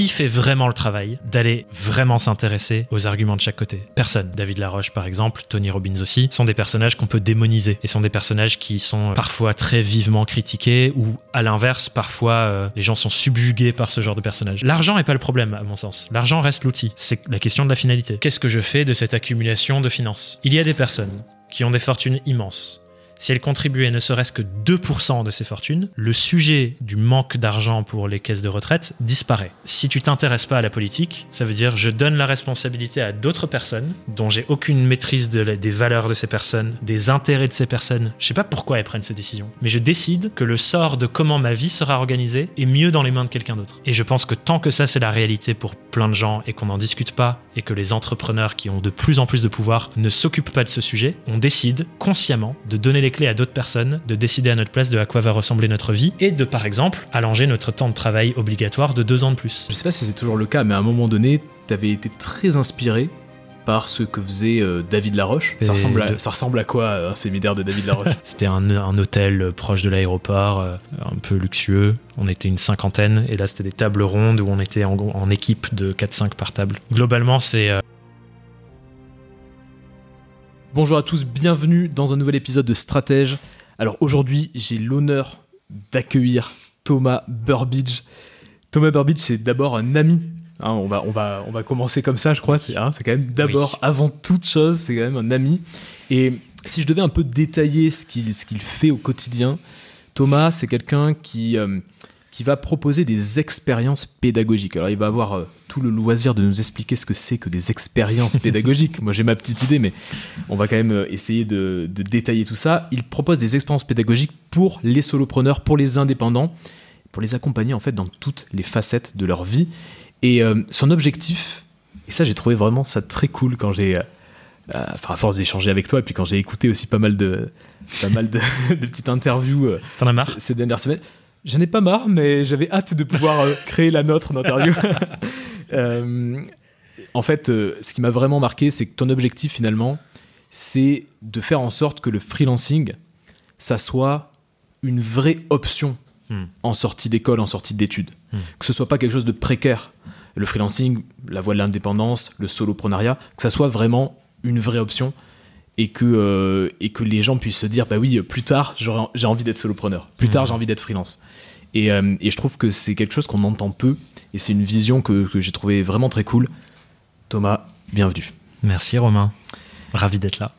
Qui fait vraiment le travail d'aller vraiment s'intéresser aux arguments de chaque côté Personne. David Laroche, par exemple, Tony Robbins aussi, sont des personnages qu'on peut démoniser et sont des personnages qui sont euh, parfois très vivement critiqués ou à l'inverse, parfois euh, les gens sont subjugués par ce genre de personnages. L'argent n'est pas le problème, à mon sens. L'argent reste l'outil. C'est la question de la finalité. Qu'est-ce que je fais de cette accumulation de finances Il y a des personnes qui ont des fortunes immenses, si elle contribuait ne serait-ce que 2% de ses fortunes, le sujet du manque d'argent pour les caisses de retraite disparaît. Si tu t'intéresses pas à la politique, ça veut dire je donne la responsabilité à d'autres personnes dont j'ai aucune maîtrise des valeurs de ces personnes, des intérêts de ces personnes. Je sais pas pourquoi elles prennent ces décisions, mais je décide que le sort de comment ma vie sera organisée est mieux dans les mains de quelqu'un d'autre. Et je pense que tant que ça c'est la réalité pour plein de gens et qu'on n'en discute pas et que les entrepreneurs qui ont de plus en plus de pouvoir ne s'occupent pas de ce sujet, on décide consciemment de donner les clé à d'autres personnes, de décider à notre place de à quoi va ressembler notre vie et de, par exemple, allonger notre temps de travail obligatoire de deux ans de plus. Je sais pas si c'est toujours le cas, mais à un moment donné, t'avais été très inspiré par ce que faisait euh, David Laroche. Ça ressemble, à, ça ressemble, à, quoi euh, un séminaire de David Laroche C'était un, un, hôtel euh, proche de l'aéroport, un peu luxueux. On était une cinquantaine et là c'était des tables rondes où on était en, en équipe de 4-5 par table. Globalement c'est Bonjour à tous, bienvenue dans un nouvel épisode de Stratège. Alors aujourd'hui, j'ai l'honneur d'accueillir Thomas Burbidge. Thomas Burbidge, c'est d'abord un ami. Hein, on, va, on, va, on va commencer comme ça, je crois. C'est hein, quand même d'abord, avant toute chose, c'est quand même un ami. Et si je devais un peu détailler ce qu'il fait au quotidien, Thomas, c'est quelqu'un qui, euh, qui va proposer des expériences pédagogiques. Alors il va avoir euh, tout le loisir de nous expliquer ce que c'est que des expériences pédagogiques. Moi j'ai ma petite idée, mais on va quand même euh, essayer de, détailler tout ça. Il propose des expériences pédagogiques pour les solopreneurs, pour les indépendants, pour les accompagner en fait dans toutes les facettes de leur vie. Et euh, son objectif, et ça j'ai trouvé vraiment ça très cool quand j'ai... enfin à force d'échanger avec toi et puis quand j'ai écouté aussi pas mal de pas mal de, petites interviews ces, dernières semaines J'en ai pas marre, mais j'avais hâte de pouvoir euh, créer la nôtre d'interview. euh, en fait, euh, ce qui m'a vraiment marqué, c'est que ton objectif finalement, c'est de faire en sorte que le freelancing, ça soit une vraie option hmm. en sortie d'école, en sortie d'études. Hmm. Que ce soit pas quelque chose de précaire. Le freelancing, la voie de l'indépendance, le soloprenariat, que ça soit vraiment une vraie option et que, euh, et que les gens puissent se dire bah oui, plus tard, j'ai envie d'être solopreneur, plus mmh. tard, j'ai envie d'être freelance. Euh, et, je trouve que c'est quelque chose qu'on entend peu et c'est une vision que, j'ai trouvé vraiment très cool. Thomas, bienvenue. Merci Romain, ravi d'être là.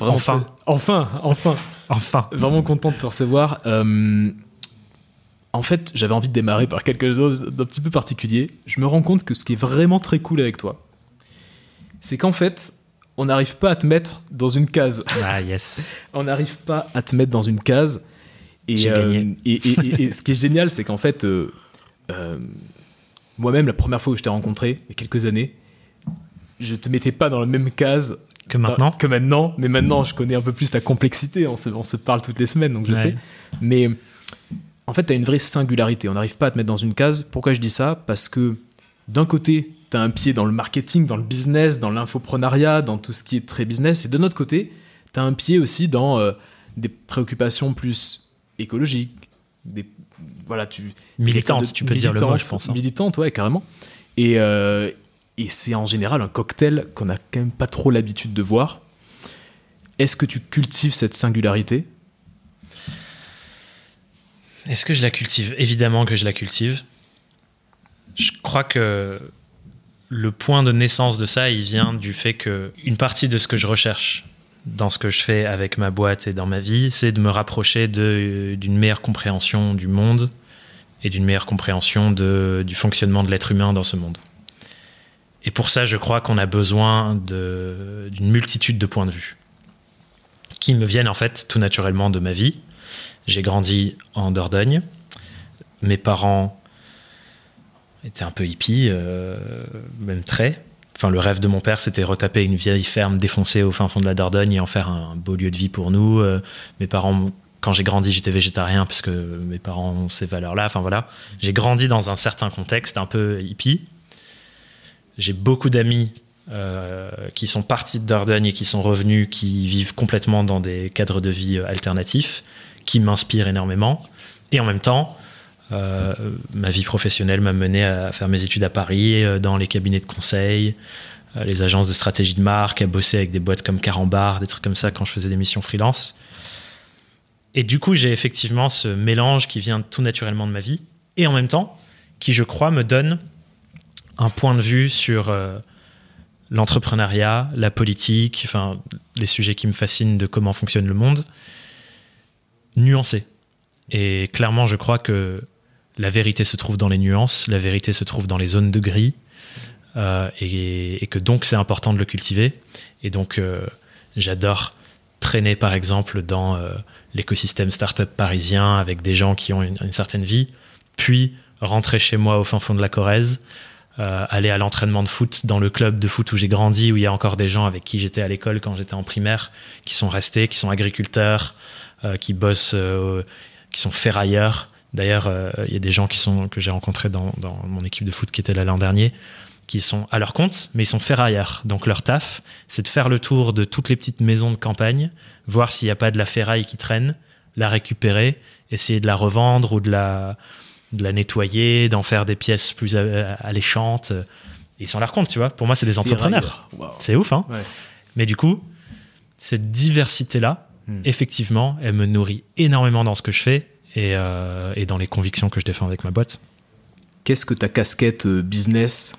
enfin. enfin, enfin, enfin. Vraiment content de te recevoir. Euh, en fait, j'avais envie de démarrer par quelque chose d'un petit peu particulier. Je me rends compte que ce qui est vraiment très cool avec toi, c'est qu'en fait, on n'arrive pas à te mettre dans une case. Ah yes. on n'arrive pas à te mettre dans une case. Et, euh, et, ce qui est génial, c'est qu'en fait, euh, euh, moi-même, la première fois où je t'ai rencontré, il y a quelques années, je te mettais pas dans la même case que maintenant. que maintenant, mais maintenant, je connais un peu plus ta complexité. On se, parle toutes les semaines, donc je sais. Mais en fait, tu as une vraie singularité. On n'arrive pas à te mettre dans une case. Pourquoi je dis ça Parce que d'un côté, tu as un pied dans le marketing, dans le business, dans l'infoprenariat, dans tout ce qui est très business, et de notre côté, tu as un pied aussi dans euh, des préoccupations plus écologiques, des voilà, tu militante, tu peux dire le mot, je pense. Hein. Militante, ouais, carrément. Et, euh, et c'est en général un cocktail qu'on n'a quand même pas trop l'habitude de voir. Est-ce que tu cultives cette singularité Est-ce que je la cultive Évidemment que je la cultive. Je crois que le point de naissance de ça, il vient du fait que une partie de ce que je recherche dans ce que je fais avec ma boîte et dans ma vie, c'est de me rapprocher euh, d'une meilleure compréhension du monde et d'une meilleure compréhension de, du fonctionnement de l'être humain dans ce monde. Et pour ça, je crois qu'on a besoin d'une multitude de points de vue qui me viennent en fait tout naturellement de ma vie. J'ai grandi en Dordogne. Mes parents était un peu hippie, euh, même très. Enfin, le rêve de mon père, c'était retaper une vieille ferme défoncée au fin fond de la Dordogne et en faire un beau lieu de vie pour nous. Euh, mes parents, quand j'ai grandi, j'étais végétarien parce que mes parents ont ces valeurs-là. Enfin voilà, j'ai grandi dans un certain contexte un peu hippie. J'ai beaucoup d'amis euh, qui sont partis de Dordogne et qui sont revenus, qui vivent complètement dans des cadres de vie alternatifs, qui m'inspirent énormément. Et en même temps, euh, ma vie professionnelle m'a mené à faire mes études à Paris, euh, dans les cabinets de conseil, euh, les agences de stratégie de marque, à bosser avec des boîtes comme Carambar, des trucs comme ça quand je faisais des missions freelance. Et du coup, j'ai effectivement ce mélange qui vient tout naturellement de ma vie et en même temps qui, je crois, me donne un point de vue sur l'entrepreneuriat, la politique, enfin les sujets qui me fascinent de comment fonctionne le monde, nuancé. Et clairement, je crois que la vérité se trouve dans les nuances, la vérité se trouve dans les zones de gris, euh, et, que donc c'est important de le cultiver. Et donc euh, j'adore traîner par exemple dans l'écosystème euh, l'écosystème startup parisien avec des gens qui ont une, une, certaine vie, puis rentrer chez moi au fin fond de la Corrèze, aller à l'entraînement de foot dans le club de foot où j'ai grandi, où il y a encore des gens avec qui j'étais à l'école quand j'étais en primaire, qui sont restés, qui sont agriculteurs, qui bossent, qui sont ferrailleurs D'ailleurs, euh, il y a des gens qui sont, que j'ai rencontrés dans, mon équipe de foot qui était là l'an dernier, qui sont à leur compte, mais ils sont ferrailleurs. Donc leur taf, c'est de faire le tour de toutes les petites maisons de campagne, voir s'il n'y a pas de la ferraille qui traîne, la récupérer, essayer de la revendre ou de la, nettoyer, d'en faire des pièces plus euh, alléchantes. Ils sont à leur compte, tu vois. Pour moi, c'est des entrepreneurs. C'est ouf, hein Mais du coup, cette diversité-là, hmm. effectivement, elle me nourrit énormément dans ce que je fais euh, et, dans les convictions que je défends avec ma boîte. Qu'est-ce que ta casquette euh, business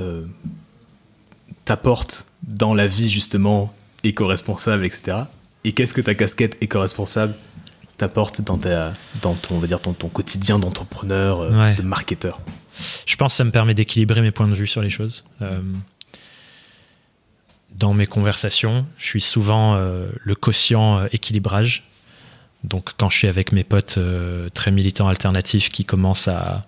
euh, t'apporte dans la vie justement éco-responsable, etc. Et qu'est-ce que ta casquette éco-responsable t'apporte dans, dans ton, on va dire, ton, quotidien d'entrepreneur, de marketeur Je pense que ça me permet d'équilibrer mes points de vue sur les choses. dans mes conversations, je suis souvent le quotient équilibrage, donc quand je suis avec mes potes euh, très militants alternatifs qui commencent à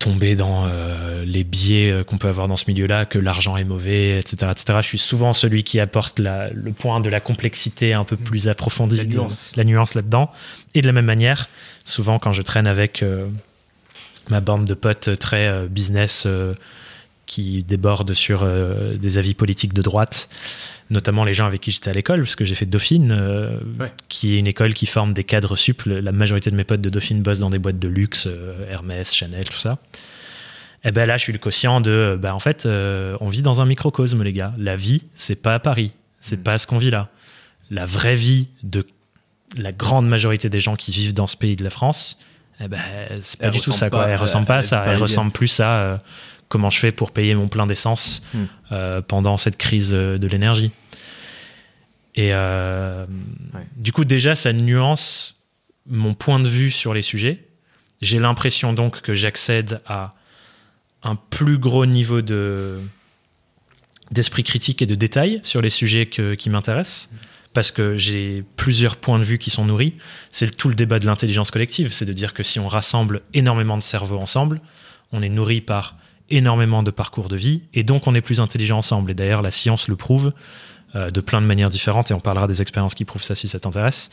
tomber dans euh, les biais euh, qu'on peut avoir dans ce milieu-là, que l'argent est mauvais, etc., Je suis souvent celui qui apporte le point de la complexité un peu mm. plus approfondie, la nuance, là-dedans. Et de la même manière, souvent quand je traîne avec ma bande de potes très business qui déborde sur des avis politiques de droite, notamment les gens avec qui j'étais à l'école, parce que j'ai fait Dauphine, euh, qui est une école qui forme des cadres suples La majorité de mes potes de Dauphine bossent dans des boîtes de luxe, euh, Hermès, Chanel, tout ça. Et eh ben là, je suis le quotient de, ben en fait, on vit dans un microcosme, les gars. La vie, c'est pas à Paris, c'est mm. pas ce qu'on vit là. La vraie vie de la grande majorité des gens qui vivent dans ce pays de la France, eh ben, c'est pas du tout ça. Quoi. elle, ressemble pas à ça. Elle, elle ressemble plus à comment je fais pour payer mon plein d'essence hmm. euh, pendant cette crise euh, de l'énergie. Et euh, du coup, déjà, ça nuance mon point de vue sur les sujets. J'ai l'impression donc que j'accède à un plus gros niveau de d'esprit critique et de détail sur les sujets qui m'intéressent, parce que j'ai plusieurs points de vue qui sont nourris. C'est tout le débat de l'intelligence collective, c'est de dire que si on rassemble énormément de cerveaux ensemble, on est nourri par énormément de parcours de vie, et donc on est plus intelligent ensemble. Et d'ailleurs, la science le prouve euh, de plein de manières différentes, et on parlera des expériences qui prouvent ça si ça t'intéresse,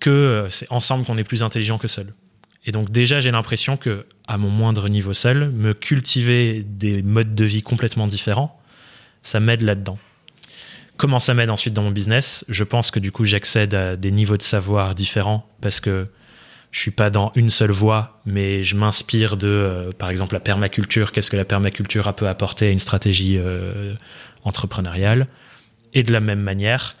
que euh, c'est ensemble qu'on est plus intelligent que seul. Et donc déjà, j'ai l'impression que, à mon moindre niveau seul, me cultiver des modes de vie complètement différents, ça m'aide là-dedans. Comment ça m'aide ensuite dans mon business Je pense que du coup, j'accède à des niveaux de savoir différents parce que je suis pas dans une seule voie, mais je m'inspire de, euh, par exemple, la permaculture. Qu'est-ce que la permaculture a peut apporter à une stratégie euh, entrepreneuriale Et de la même manière,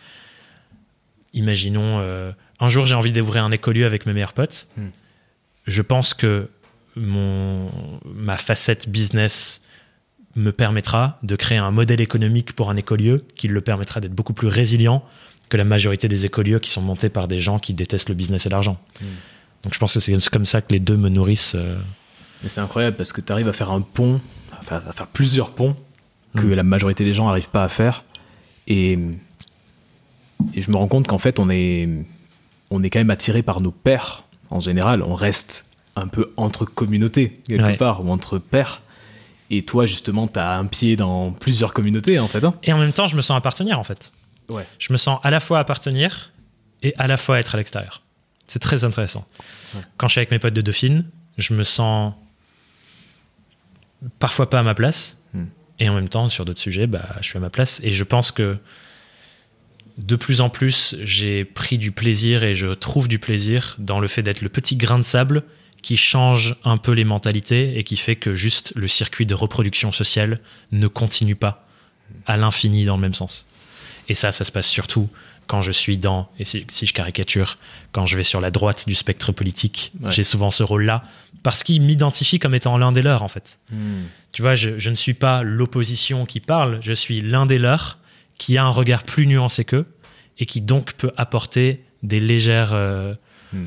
imaginons, euh, un jour j'ai envie d'ouvrir un écolieu avec mes meilleurs potes. Hmm. Je pense que mon, ma facette business me permettra de créer un modèle économique pour un écolieu qui le permettra d'être beaucoup plus résilient que la majorité des écolieux qui sont montés par des gens qui détestent le business et l'argent. Hmm. Donc je pense que c'est comme ça que les deux me nourrissent. Euh. Mais c'est incroyable parce que tu arrives à faire un pont, enfin à faire plusieurs ponts que mm. la majorité des gens n'arrivent pas à faire. Et, je me rends compte qu'en fait, on est, on est quand même attiré par nos pères en général. On reste un peu entre communautés, quelque part, ou entre pères. Et toi, justement, tu as un pied dans plusieurs communautés, en fait. Hein. et en même temps, je me sens appartenir, en fait. Ouais. Je me sens à la fois appartenir et à la fois être à l'extérieur. C'est très intéressant. Quand je suis avec mes potes de Dauphine, je me sens parfois pas à ma place. Hmm. Et en même temps, sur d'autres sujets, bah, je suis à ma place. Et je pense que de plus en plus, j'ai pris du plaisir et je trouve du plaisir dans le fait d'être le petit grain de sable qui change un peu les mentalités et qui fait que juste le circuit de reproduction sociale ne continue pas à l'infini dans le même sens. Et ça, ça se passe surtout quand je suis dans, et si, je caricature, quand je vais sur la droite du spectre politique, j'ai souvent ce rôle-là, parce qu'il m'identifie comme étant l'un des leurs, en fait. Hmm. Tu vois, je, ne suis pas l'opposition qui parle, je suis l'un des leurs qui a un regard plus nuancé qu'eux, et qui donc peut apporter des légères euh, hmm.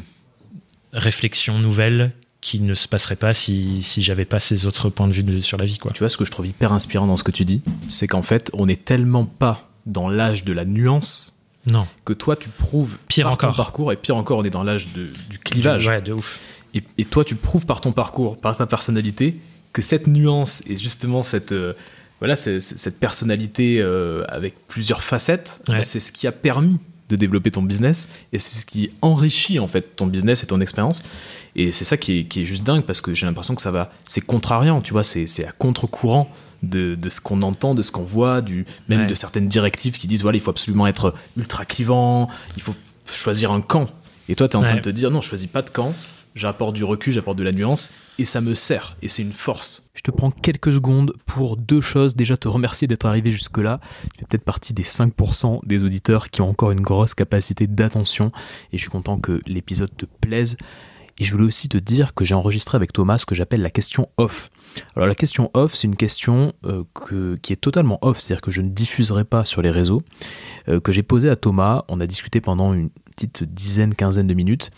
réflexions nouvelles qui ne se passerait pas si, si j'avais pas ces autres points de vue sur la vie. Tu vois, ce que je trouve hyper inspirant dans ce que tu dis, c'est qu'en fait, on n'est tellement pas dans l'âge de la nuance non. Que toi, tu prouves pire par encore. ton parcours, et pire encore, on est dans l'âge du clivage. Ouais, de ouf. Et, toi, tu prouves par ton parcours, par ta personnalité, que cette nuance et justement cette, euh, voilà, cette personnalité euh, avec plusieurs facettes, bah, c'est ce qui a permis de développer ton business et c'est ce qui enrichit en fait ton business et ton expérience. Et c'est ça qui est, qui est, juste dingue parce que j'ai l'impression que ça va, c'est contrariant, tu vois, c'est à contre-courant de, ce qu'on entend, de ce qu'on voit, même de certaines directives qui disent voilà, il faut absolument être ultra clivant, il faut choisir un camp. Et toi, tu es en train de te dire non, je choisis pas de camp, j'apporte du recul, j'apporte de la nuance, et ça me sert, et c'est une force. Je te prends quelques secondes pour deux choses. Déjà, te remercier d'être arrivé jusque-là. Tu fais peut-être partie des 5% des auditeurs qui ont encore une grosse capacité d'attention, et je suis content que l'épisode te plaise. Et je voulais aussi te dire que j'ai enregistré avec Thomas ce que j'appelle la question off. Alors la question off, c'est une question euh, qui est totalement off, c'est-à-dire que je ne diffuserai pas sur les réseaux, euh, que j'ai posée à Thomas, on a discuté pendant une petite dizaine, quinzaine de minutes,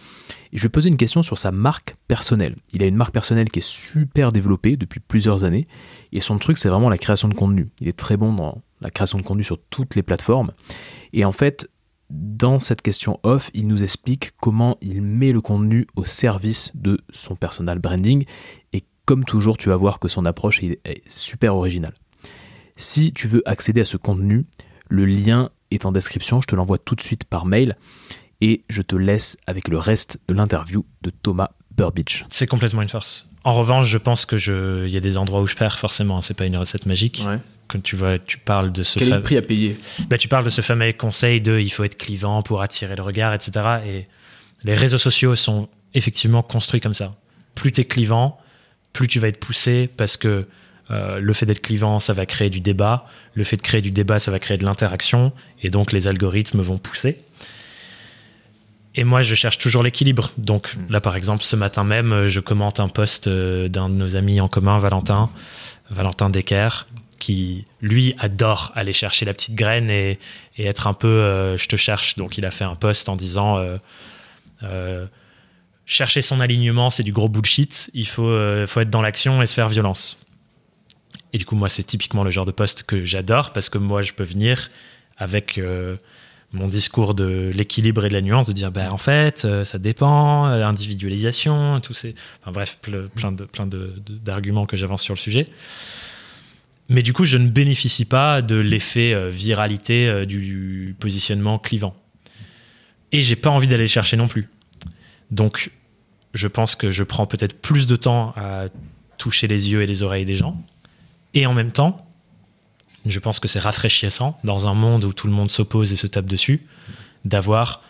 et je vais poser une question sur sa marque personnelle. Il a une marque personnelle qui est super développée depuis plusieurs années, et son truc c'est vraiment la création de contenu. Il est très bon dans la création de contenu sur toutes les plateformes, et en fait, dans cette question off, il nous explique comment il met le contenu au service de son personal branding et comme toujours, tu vas voir que son approche est, super originale. Si tu veux accéder à ce contenu, le lien est en description, je te l'envoie tout de suite par mail et je te laisse avec le reste de l'interview de Thomas Burbidge. C'est complètement une force. En revanche, je pense que je, y a des endroits où je perds forcément. Hein. C'est pas une recette magique. Quand tu parles de ce. Quel est le prix à payer bah, tu parles de ce fameux conseil de il faut être clivant pour attirer le regard, etc. Et les réseaux sociaux sont effectivement construits comme ça. Plus tu es clivant, plus tu vas être poussé parce que euh, le fait d'être clivant, ça va créer du débat. Le fait de créer du débat, ça va créer de l'interaction. Et donc, les algorithmes vont pousser. Et moi, je cherche toujours l'équilibre. Donc, mm. là, par exemple, ce matin même, euh, je commente un poste euh, d'un de nos amis en commun, Valentin, Valentin Decker, qui, lui, adore aller chercher la petite graine et, être un peu je te cherche. Donc, il a fait un poste en disant chercher son alignement, c'est du gros bullshit. Il faut, euh, faut être dans l'action et se faire violence. Et du coup, moi, c'est typiquement le genre de poste que j'adore parce que moi, je peux venir avec euh, mon discours de l'équilibre et de la nuance, de dire, bah, en fait, euh, ça dépend, individualisation, tout ces... bref, plein de plein d'arguments de, que j'avance sur le sujet. Mais du coup, je ne bénéficie pas de l'effet viralité du positionnement clivant. Et j'ai pas envie d'aller chercher non plus. Donc, je pense que je prends peut-être plus de temps à toucher les yeux et les oreilles des gens. Et en même temps, je pense que c'est rafraîchissant dans un monde où tout le monde s'oppose et se tape dessus, d'avoir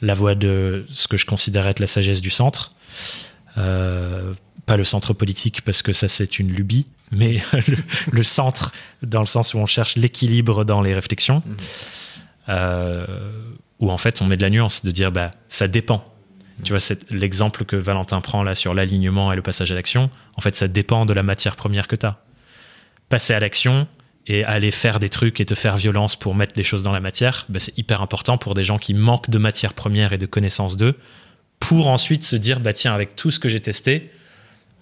la voix de ce que je considère être la sagesse du centre. Euh, pas le centre politique parce que ça c'est une lubie, mais le, centre dans le sens où on cherche l'équilibre dans les réflexions, mmh. euh, où en fait on met de la nuance de dire bah ça dépend tu vois, l'exemple que Valentin prend là sur l'alignement et le passage à l'action. En fait, ça dépend de la matière première que tu as. Passer à l'action et aller faire des trucs et te faire violence pour mettre les choses dans la matière, ben, c'est hyper important pour des gens qui manquent de matière première et de connaissances d'eux, pour ensuite se dire, bah tiens, avec tout ce que j'ai testé,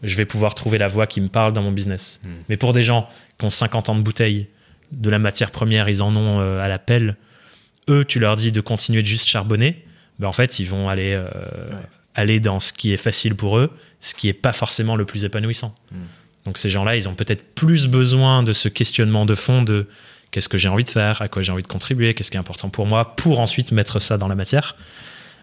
je vais pouvoir trouver la voie qui me parle dans mon business. Hmm. Mais pour des gens qui ont 50 ans de bouteille, de la matière première, ils en ont euh, à la pelle, eux, tu leur dis de continuer de juste charbonner, ben, en fait, ils vont aller, euh, aller dans ce qui est facile pour eux, ce qui n'est pas forcément le plus épanouissant. Hmm. Donc ces gens-là, ils ont peut-être plus besoin de ce questionnement de fond de qu'est-ce que j'ai envie de faire, à quoi j'ai envie de contribuer, qu'est-ce qui est important pour moi, pour ensuite mettre ça dans la matière.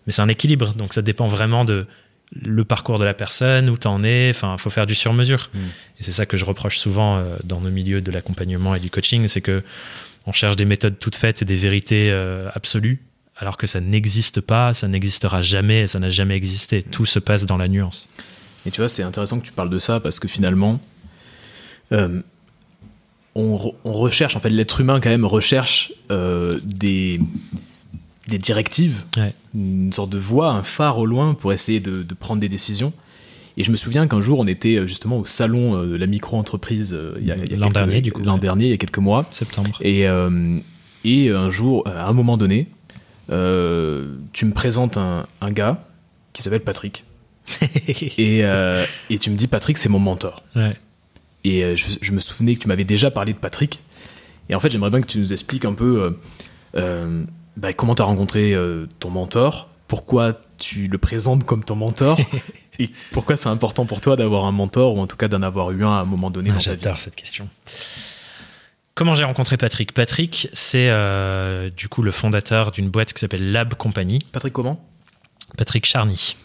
Mais c'est un équilibre, donc ça dépend vraiment de le parcours de la personne, où tu en es, enfin, faut faire du sur-mesure. Hmm. Et c'est ça que je reproche souvent euh, dans nos milieux de l'accompagnement et du coaching, c'est que on cherche des méthodes toutes faites et des vérités euh, absolues alors que ça n'existe pas, ça n'existera jamais, ça n'a jamais existé. Tout se passe dans la nuance. Et tu vois, c'est intéressant que tu parles de ça parce que finalement, euh, on, recherche, en fait, l'être humain quand même recherche euh, des, directives, une sorte de voie, un phare au loin pour essayer de, prendre des décisions. Et je me souviens qu'un jour, on était euh, justement au salon de la micro-entreprise l'an dernier, du coup, l'an dernier, il y a quelques mois, septembre. Et, et un jour, à un moment donné, euh, tu me présentes un, gars qui s'appelle Patrick. Euh, et, tu me dis, Patrick, c'est mon mentor. Et euh, je, me souvenais que tu m'avais déjà parlé de Patrick. Et en fait, j'aimerais bien que tu nous expliques un peu bah, comment tu as rencontré ton mentor, pourquoi tu le présentes comme ton mentor, et pourquoi c'est important pour toi d'avoir un mentor, ou en tout cas d'en avoir eu un à un moment donné. Ah, j'adore cette question. Comment j'ai rencontré Patrick Patrick, c'est euh, du coup le fondateur d'une boîte qui s'appelle Lab Company. Patrick comment Patrick Charny.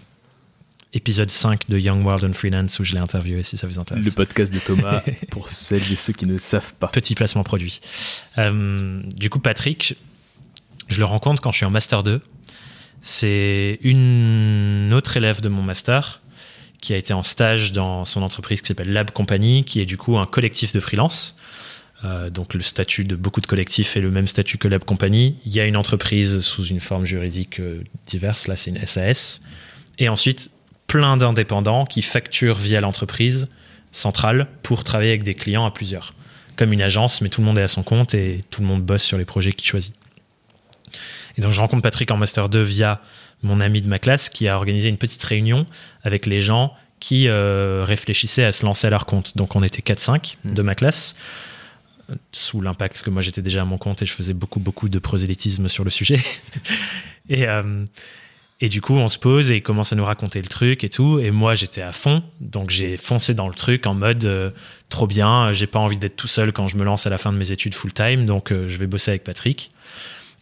Épisode 5 de Young World and Freelance où je l'ai interviewé si ça vous intéresse. Le podcast de Thomas pour celles et ceux qui ne savent pas. Petit placement produit. Euh, du coup, Patrick, je le rencontre quand je suis en Master 2. C'est une autre élève de mon Master qui a été en stage dans son entreprise qui s'appelle Lab Company, qui est du coup un collectif de freelance. Euh, donc le statut de beaucoup de collectifs est le même statut que Lab compagnie. Il y a une entreprise sous une forme juridique euh, diverse, là c'est une SAS. Et ensuite, plein d'indépendants qui facturent via l'entreprise centrale pour travailler avec des clients à plusieurs. Comme une agence, mais tout le monde est à son compte et tout le monde bosse sur les projets qu'il choisit. Et donc je rencontre Patrick en Master 2 via mon ami de ma classe qui a organisé une petite réunion avec les gens qui euh, réfléchissaient à se lancer à leur compte. Donc on était 4-5 de ma classe sous l'impact, que moi j'étais déjà à mon compte et je faisais beaucoup, beaucoup de prosélytisme sur le sujet. et, euh, et du coup, on se pose et il commence à nous raconter le truc et tout. Et moi, j'étais à fond, donc j'ai foncé dans le truc en mode euh, trop bien, j'ai pas envie d'être tout seul quand je me lance à la fin de mes études full-time, donc euh, je vais bosser avec Patrick.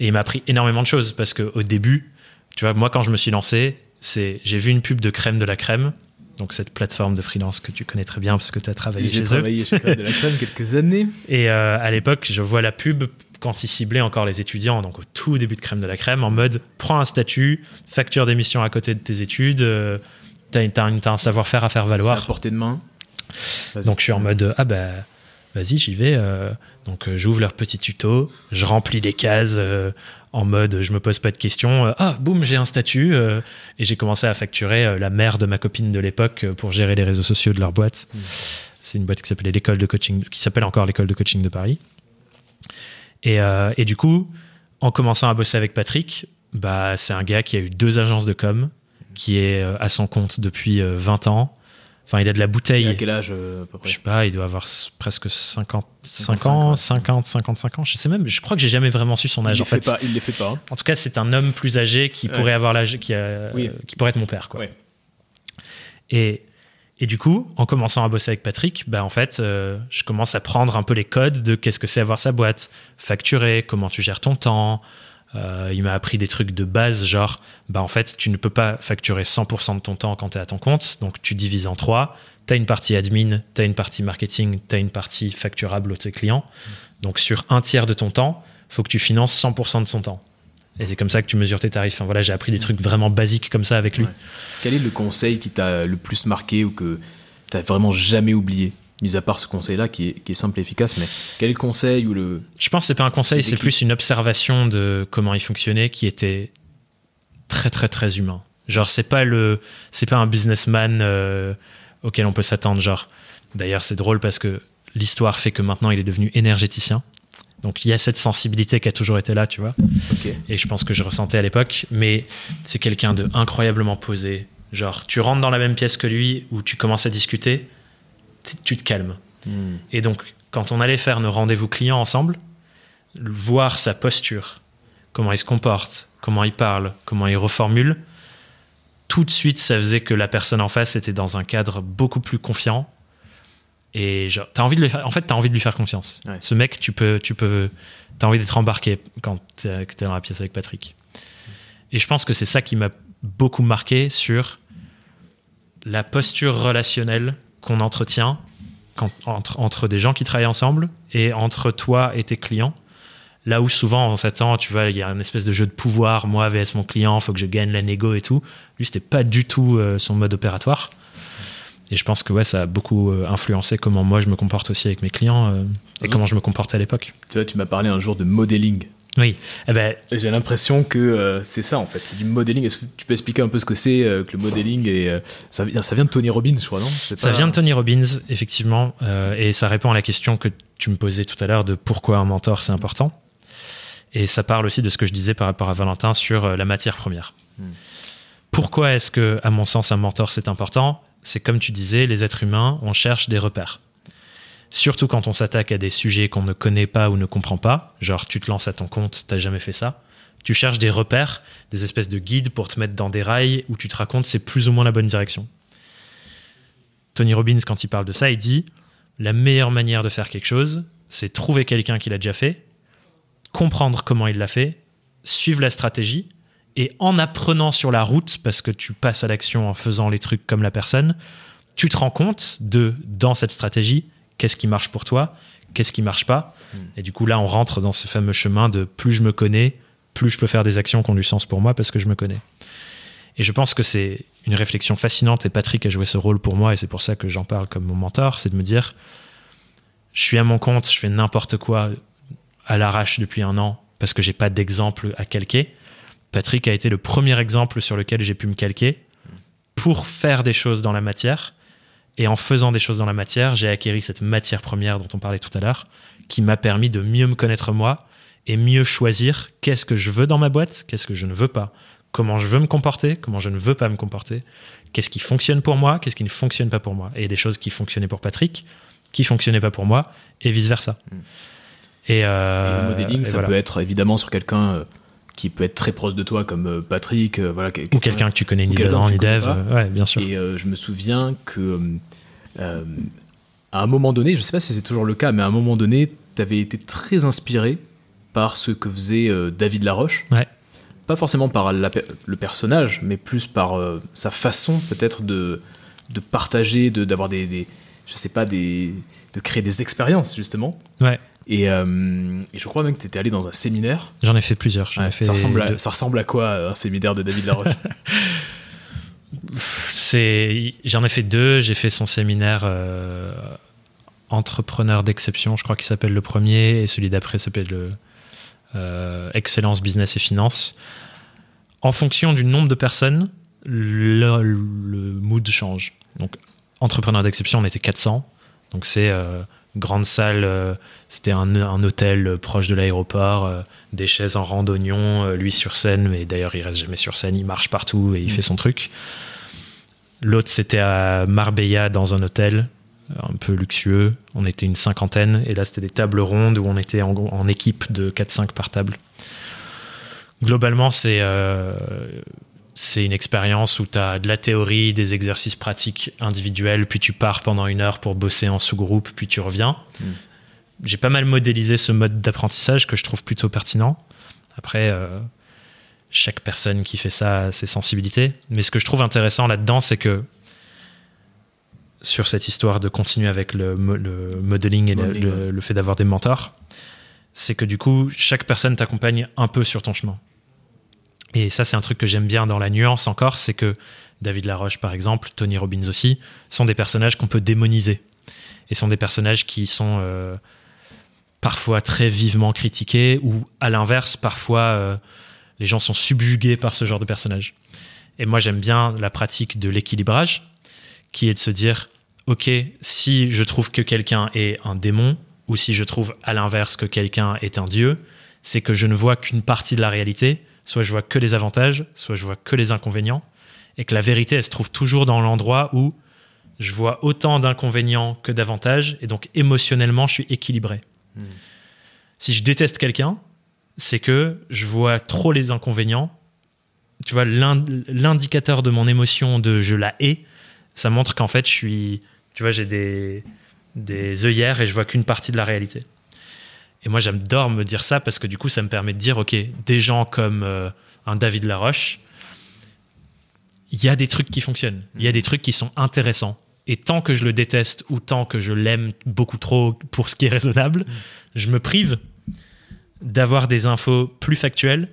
Et il m'a appris énormément de choses parce qu'au début, tu vois, moi quand je me suis lancé, c'est j'ai vu une pub de crème de la crème donc cette plateforme de freelance que tu connais très bien parce que tu as travaillé chez eux. J'ai travaillé chez Crème de la crème quelques années. Et euh, à l'époque, je vois la pub quand ils ciblaient encore les étudiants, donc au tout début de Crème de la Crème, en mode prends un statut, facture d'émission à côté de tes études, euh, t'as, un savoir-faire à faire valoir. C'est à portée de main. Donc je suis en mode ah bah vas-y j'y vais. Euh. donc j'ouvre leur petit tuto, je remplis les cases en mode je me pose pas de questions, euh, ah boum, j'ai un statut euh, et j'ai commencé à facturer euh, la mère de ma copine de l'époque pour gérer les réseaux sociaux de leur boîte. Hmm. C'est une boîte qui s'appelait l'école de coaching, qui s'appelle encore l'école de coaching de Paris. Et, du coup, en commençant à bosser avec Patrick, bah, c'est un gars qui a eu deux agences de com, qui est à son compte depuis 20 ans, Enfin, il a de la bouteille. quel âge, euh, à peu près Je sais pas, il doit avoir presque 55 ans, 50, 55 ans. Je sais même, je crois que j'ai jamais vraiment su son âge. Il ne fait, les fait pas. Hein. En tout cas, c'est un homme plus âgé qui pourrait avoir l'âge, qui, qui pourrait être mon père, quoi. Et, et du coup, en commençant à bosser avec Patrick, bah en fait, euh, je commence à prendre un peu les codes de qu'est-ce que c'est avoir sa boîte, facturer, comment tu gères ton temps, euh, il m'a appris des trucs de base, genre, bah en fait, tu ne peux pas facturer 100% de ton temps quand tu es à ton compte, donc tu divises en trois. Tu as une partie admin, tu as une partie marketing, tu as une partie facturable aux tes clients. Donc sur un tiers de ton temps, faut que tu finances 100% de son temps. Et c'est comme ça que tu mesures tes tarifs. Enfin, voilà, j'ai appris des trucs vraiment basiques comme ça avec lui. Quel est le conseil qui t'a le plus marqué ou que n'as vraiment jamais oublié mis à part ce conseil-là qui, est, simple et efficace, mais quel conseil ou le... Je pense que c'est pas un conseil, c'est plus une observation de comment il fonctionnait qui était très très très humain. Genre c'est pas le c'est pas un businessman euh, auquel on peut s'attendre genre. D'ailleurs, c'est drôle parce que l'histoire fait que maintenant il est devenu énergéticien. Donc il y a cette sensibilité qui a toujours été là, tu vois. Et je pense que je ressentais à l'époque, mais c'est quelqu'un de incroyablement posé. Genre tu rentres dans la même pièce que lui ou tu commences à discuter, tu te calmes. Hmm. Et donc, quand on allait faire nos rendez-vous clients ensemble, voir sa posture, comment il se comporte, comment il parle, comment il reformule, tout de suite, ça faisait que la personne en face était dans un cadre beaucoup plus confiant. Et genre, envie de en fait, tu as envie de lui faire confiance. Ce mec, tu peux, tu peux, as envie d'être embarqué quand tu es, dans la pièce avec Patrick. Et je pense que c'est ça qui m'a beaucoup marqué sur la posture relationnelle qu'on entretient entre, des gens qui travaillent ensemble et entre toi et tes clients. Là où souvent on s'attend, tu vois, il y a une espèce de jeu de pouvoir, moi vs mon client, faut que je gagne la négo et tout. Lui, c'était pas du tout euh, son mode opératoire. Et je pense que ouais, ça a beaucoup euh, influencé comment moi je me comporte aussi avec mes clients euh, et ah, comment je me comportais à l'époque. Tu vois, tu m'as parlé un jour de modeling. Oui. Eh ben, J'ai l'impression que euh, c'est ça en fait, c'est du modeling. Est-ce que tu peux expliquer un peu ce que c'est euh, que le modeling et, euh, ça, vient de Tony Robbins, je crois, non Ça vient de Tony Robbins, effectivement, et ça répond à la question que tu me posais tout à l'heure de pourquoi un mentor c'est important. Et ça parle aussi de ce que je disais par rapport à Valentin sur la matière première. Hmm. Pourquoi est-ce que, à mon sens, un mentor c'est important C'est comme tu disais, les êtres humains, on cherche des repères. Surtout quand on s'attaque à des sujets qu'on ne connaît pas ou ne comprend pas, genre tu te lances à ton compte, t'as jamais fait ça. Tu cherches des repères, des espèces de guides pour te mettre dans des rails où tu te racontes c'est plus ou moins la bonne direction. Tony Robbins, quand il parle de ça, il dit la meilleure manière de faire quelque chose, c'est trouver quelqu'un qui l'a déjà fait, comprendre comment il l'a fait, suivre la stratégie, et en apprenant sur la route, parce que tu passes à l'action en faisant les trucs comme la personne, tu te rends compte de, dans cette stratégie, qu'est-ce qui marche pour toi, qu'est-ce qui marche pas. Hmm. Et du coup, là, on rentre dans ce fameux chemin de plus je me connais, plus je peux faire des actions qui ont du sens pour moi parce que je me connais. Et je pense que c'est une réflexion fascinante et Patrick a joué ce rôle pour moi et c'est pour ça que j'en parle comme mon mentor, c'est de me dire, je suis à mon compte, je fais n'importe quoi à l'arrache depuis un an parce que j'ai pas d'exemple à calquer. Patrick a été le premier exemple sur lequel j'ai pu me calquer pour faire des choses dans la matière et en faisant des choses dans la matière, j'ai acquéri cette matière première dont on parlait tout à l'heure, qui m'a permis de mieux me connaître moi et mieux choisir qu'est-ce que je veux dans ma boîte, qu'est-ce que je ne veux pas, comment je veux me comporter, comment je ne veux pas me comporter, qu'est-ce qui fonctionne pour moi, qu'est-ce qui ne fonctionne pas pour moi. Et des choses qui fonctionnaient pour Patrick, qui fonctionnaient pas pour moi, et vice-versa. Mm. Euh, et, le modeling, ça peut être évidemment sur quelqu'un euh, qui peut être très proche de toi, comme euh, Patrick, euh, voilà, ou quelqu'un que tu connais ni dedans ni dev ouais, bien sûr. Et euh, je me souviens que à un moment donné, je sais pas si c'est toujours le cas, mais à un moment donné, tu avais été très inspiré par ce que faisait David Laroche. Ouais. Pas forcément par le personnage, mais plus par sa façon peut-être de, de partager, de, d'avoir des, des, je sais pas, des, de créer des expériences justement. Ouais. Euh, et, je crois même que tu étais allé dans un séminaire. J'en ai fait plusieurs. ça, ressemble à, quoi euh, un séminaire de David Laroche C'est, j'en ai fait deux. J'ai fait son séminaire euh, entrepreneur d'exception, je crois qu'il s'appelle le premier, et celui d'après s'appelle excellence business et finance. En fonction du nombre de personnes, le, mood change. Donc entrepreneur d'exception, on était 400. Donc c'est grande salle, euh, c'était un, hôtel euh, proche de l'aéroport, euh, des chaises en rang lui sur scène, mais d'ailleurs il reste jamais sur scène, il marche partout et il mm. fait son truc. L'autre c'était à Marbella dans un hôtel un peu luxueux, on était une cinquantaine, et là c'était des tables rondes où on était en, en équipe de 4-5 par table. Globalement c'est c'est une expérience où tu as de la théorie, des exercices pratiques individuels, puis tu pars pendant une heure pour bosser en sous-groupe, puis tu reviens. Hmm. J'ai pas mal modélisé ce mode d'apprentissage que je trouve plutôt pertinent. Après, euh, chaque personne qui fait ça a ses sensibilités. Mais ce que je trouve intéressant là-dedans, c'est que sur cette histoire de continuer avec le, modeling et le, fait d'avoir des mentors, c'est que du coup, chaque personne t'accompagne un peu sur ton chemin. Et ça, c'est un truc que j'aime bien dans la nuance encore, c'est que David Laroche, par exemple, Tony Robbins aussi, sont des personnages qu'on peut démoniser. Et sont des personnages qui sont euh, parfois très vivement critiqués, ou à l'inverse, parfois euh, les gens sont subjugués par ce genre de personnage. Et moi, j'aime bien la pratique de l'équilibrage, qui est de se dire, OK, si je trouve que quelqu'un est un démon, ou si je trouve à l'inverse que quelqu'un est un dieu, c'est que je ne vois qu'une partie de la réalité, soit je vois que les avantages, soit je vois que les inconvénients, et que la vérité, elle se trouve toujours dans l'endroit où je vois autant d'inconvénients que d'avantages, et donc émotionnellement, je suis équilibré. Hmm. Si je déteste quelqu'un, c'est que je vois trop les inconvénients. Tu vois, l'indicateur de mon émotion de je la hais, ça montre qu'en fait, je suis. Tu vois, j'ai des, des œillères et je vois qu'une partie de la réalité. Et moi, j'adore me dire ça parce que du coup, ça me permet de dire, OK, des gens comme euh, un David Laroche, il y a des trucs qui fonctionnent, il y a mm. des trucs qui sont intéressants. Et tant que je le déteste ou tant que je l'aime beaucoup trop pour ce qui est raisonnable, mm. je me prive d'avoir des infos plus factuelles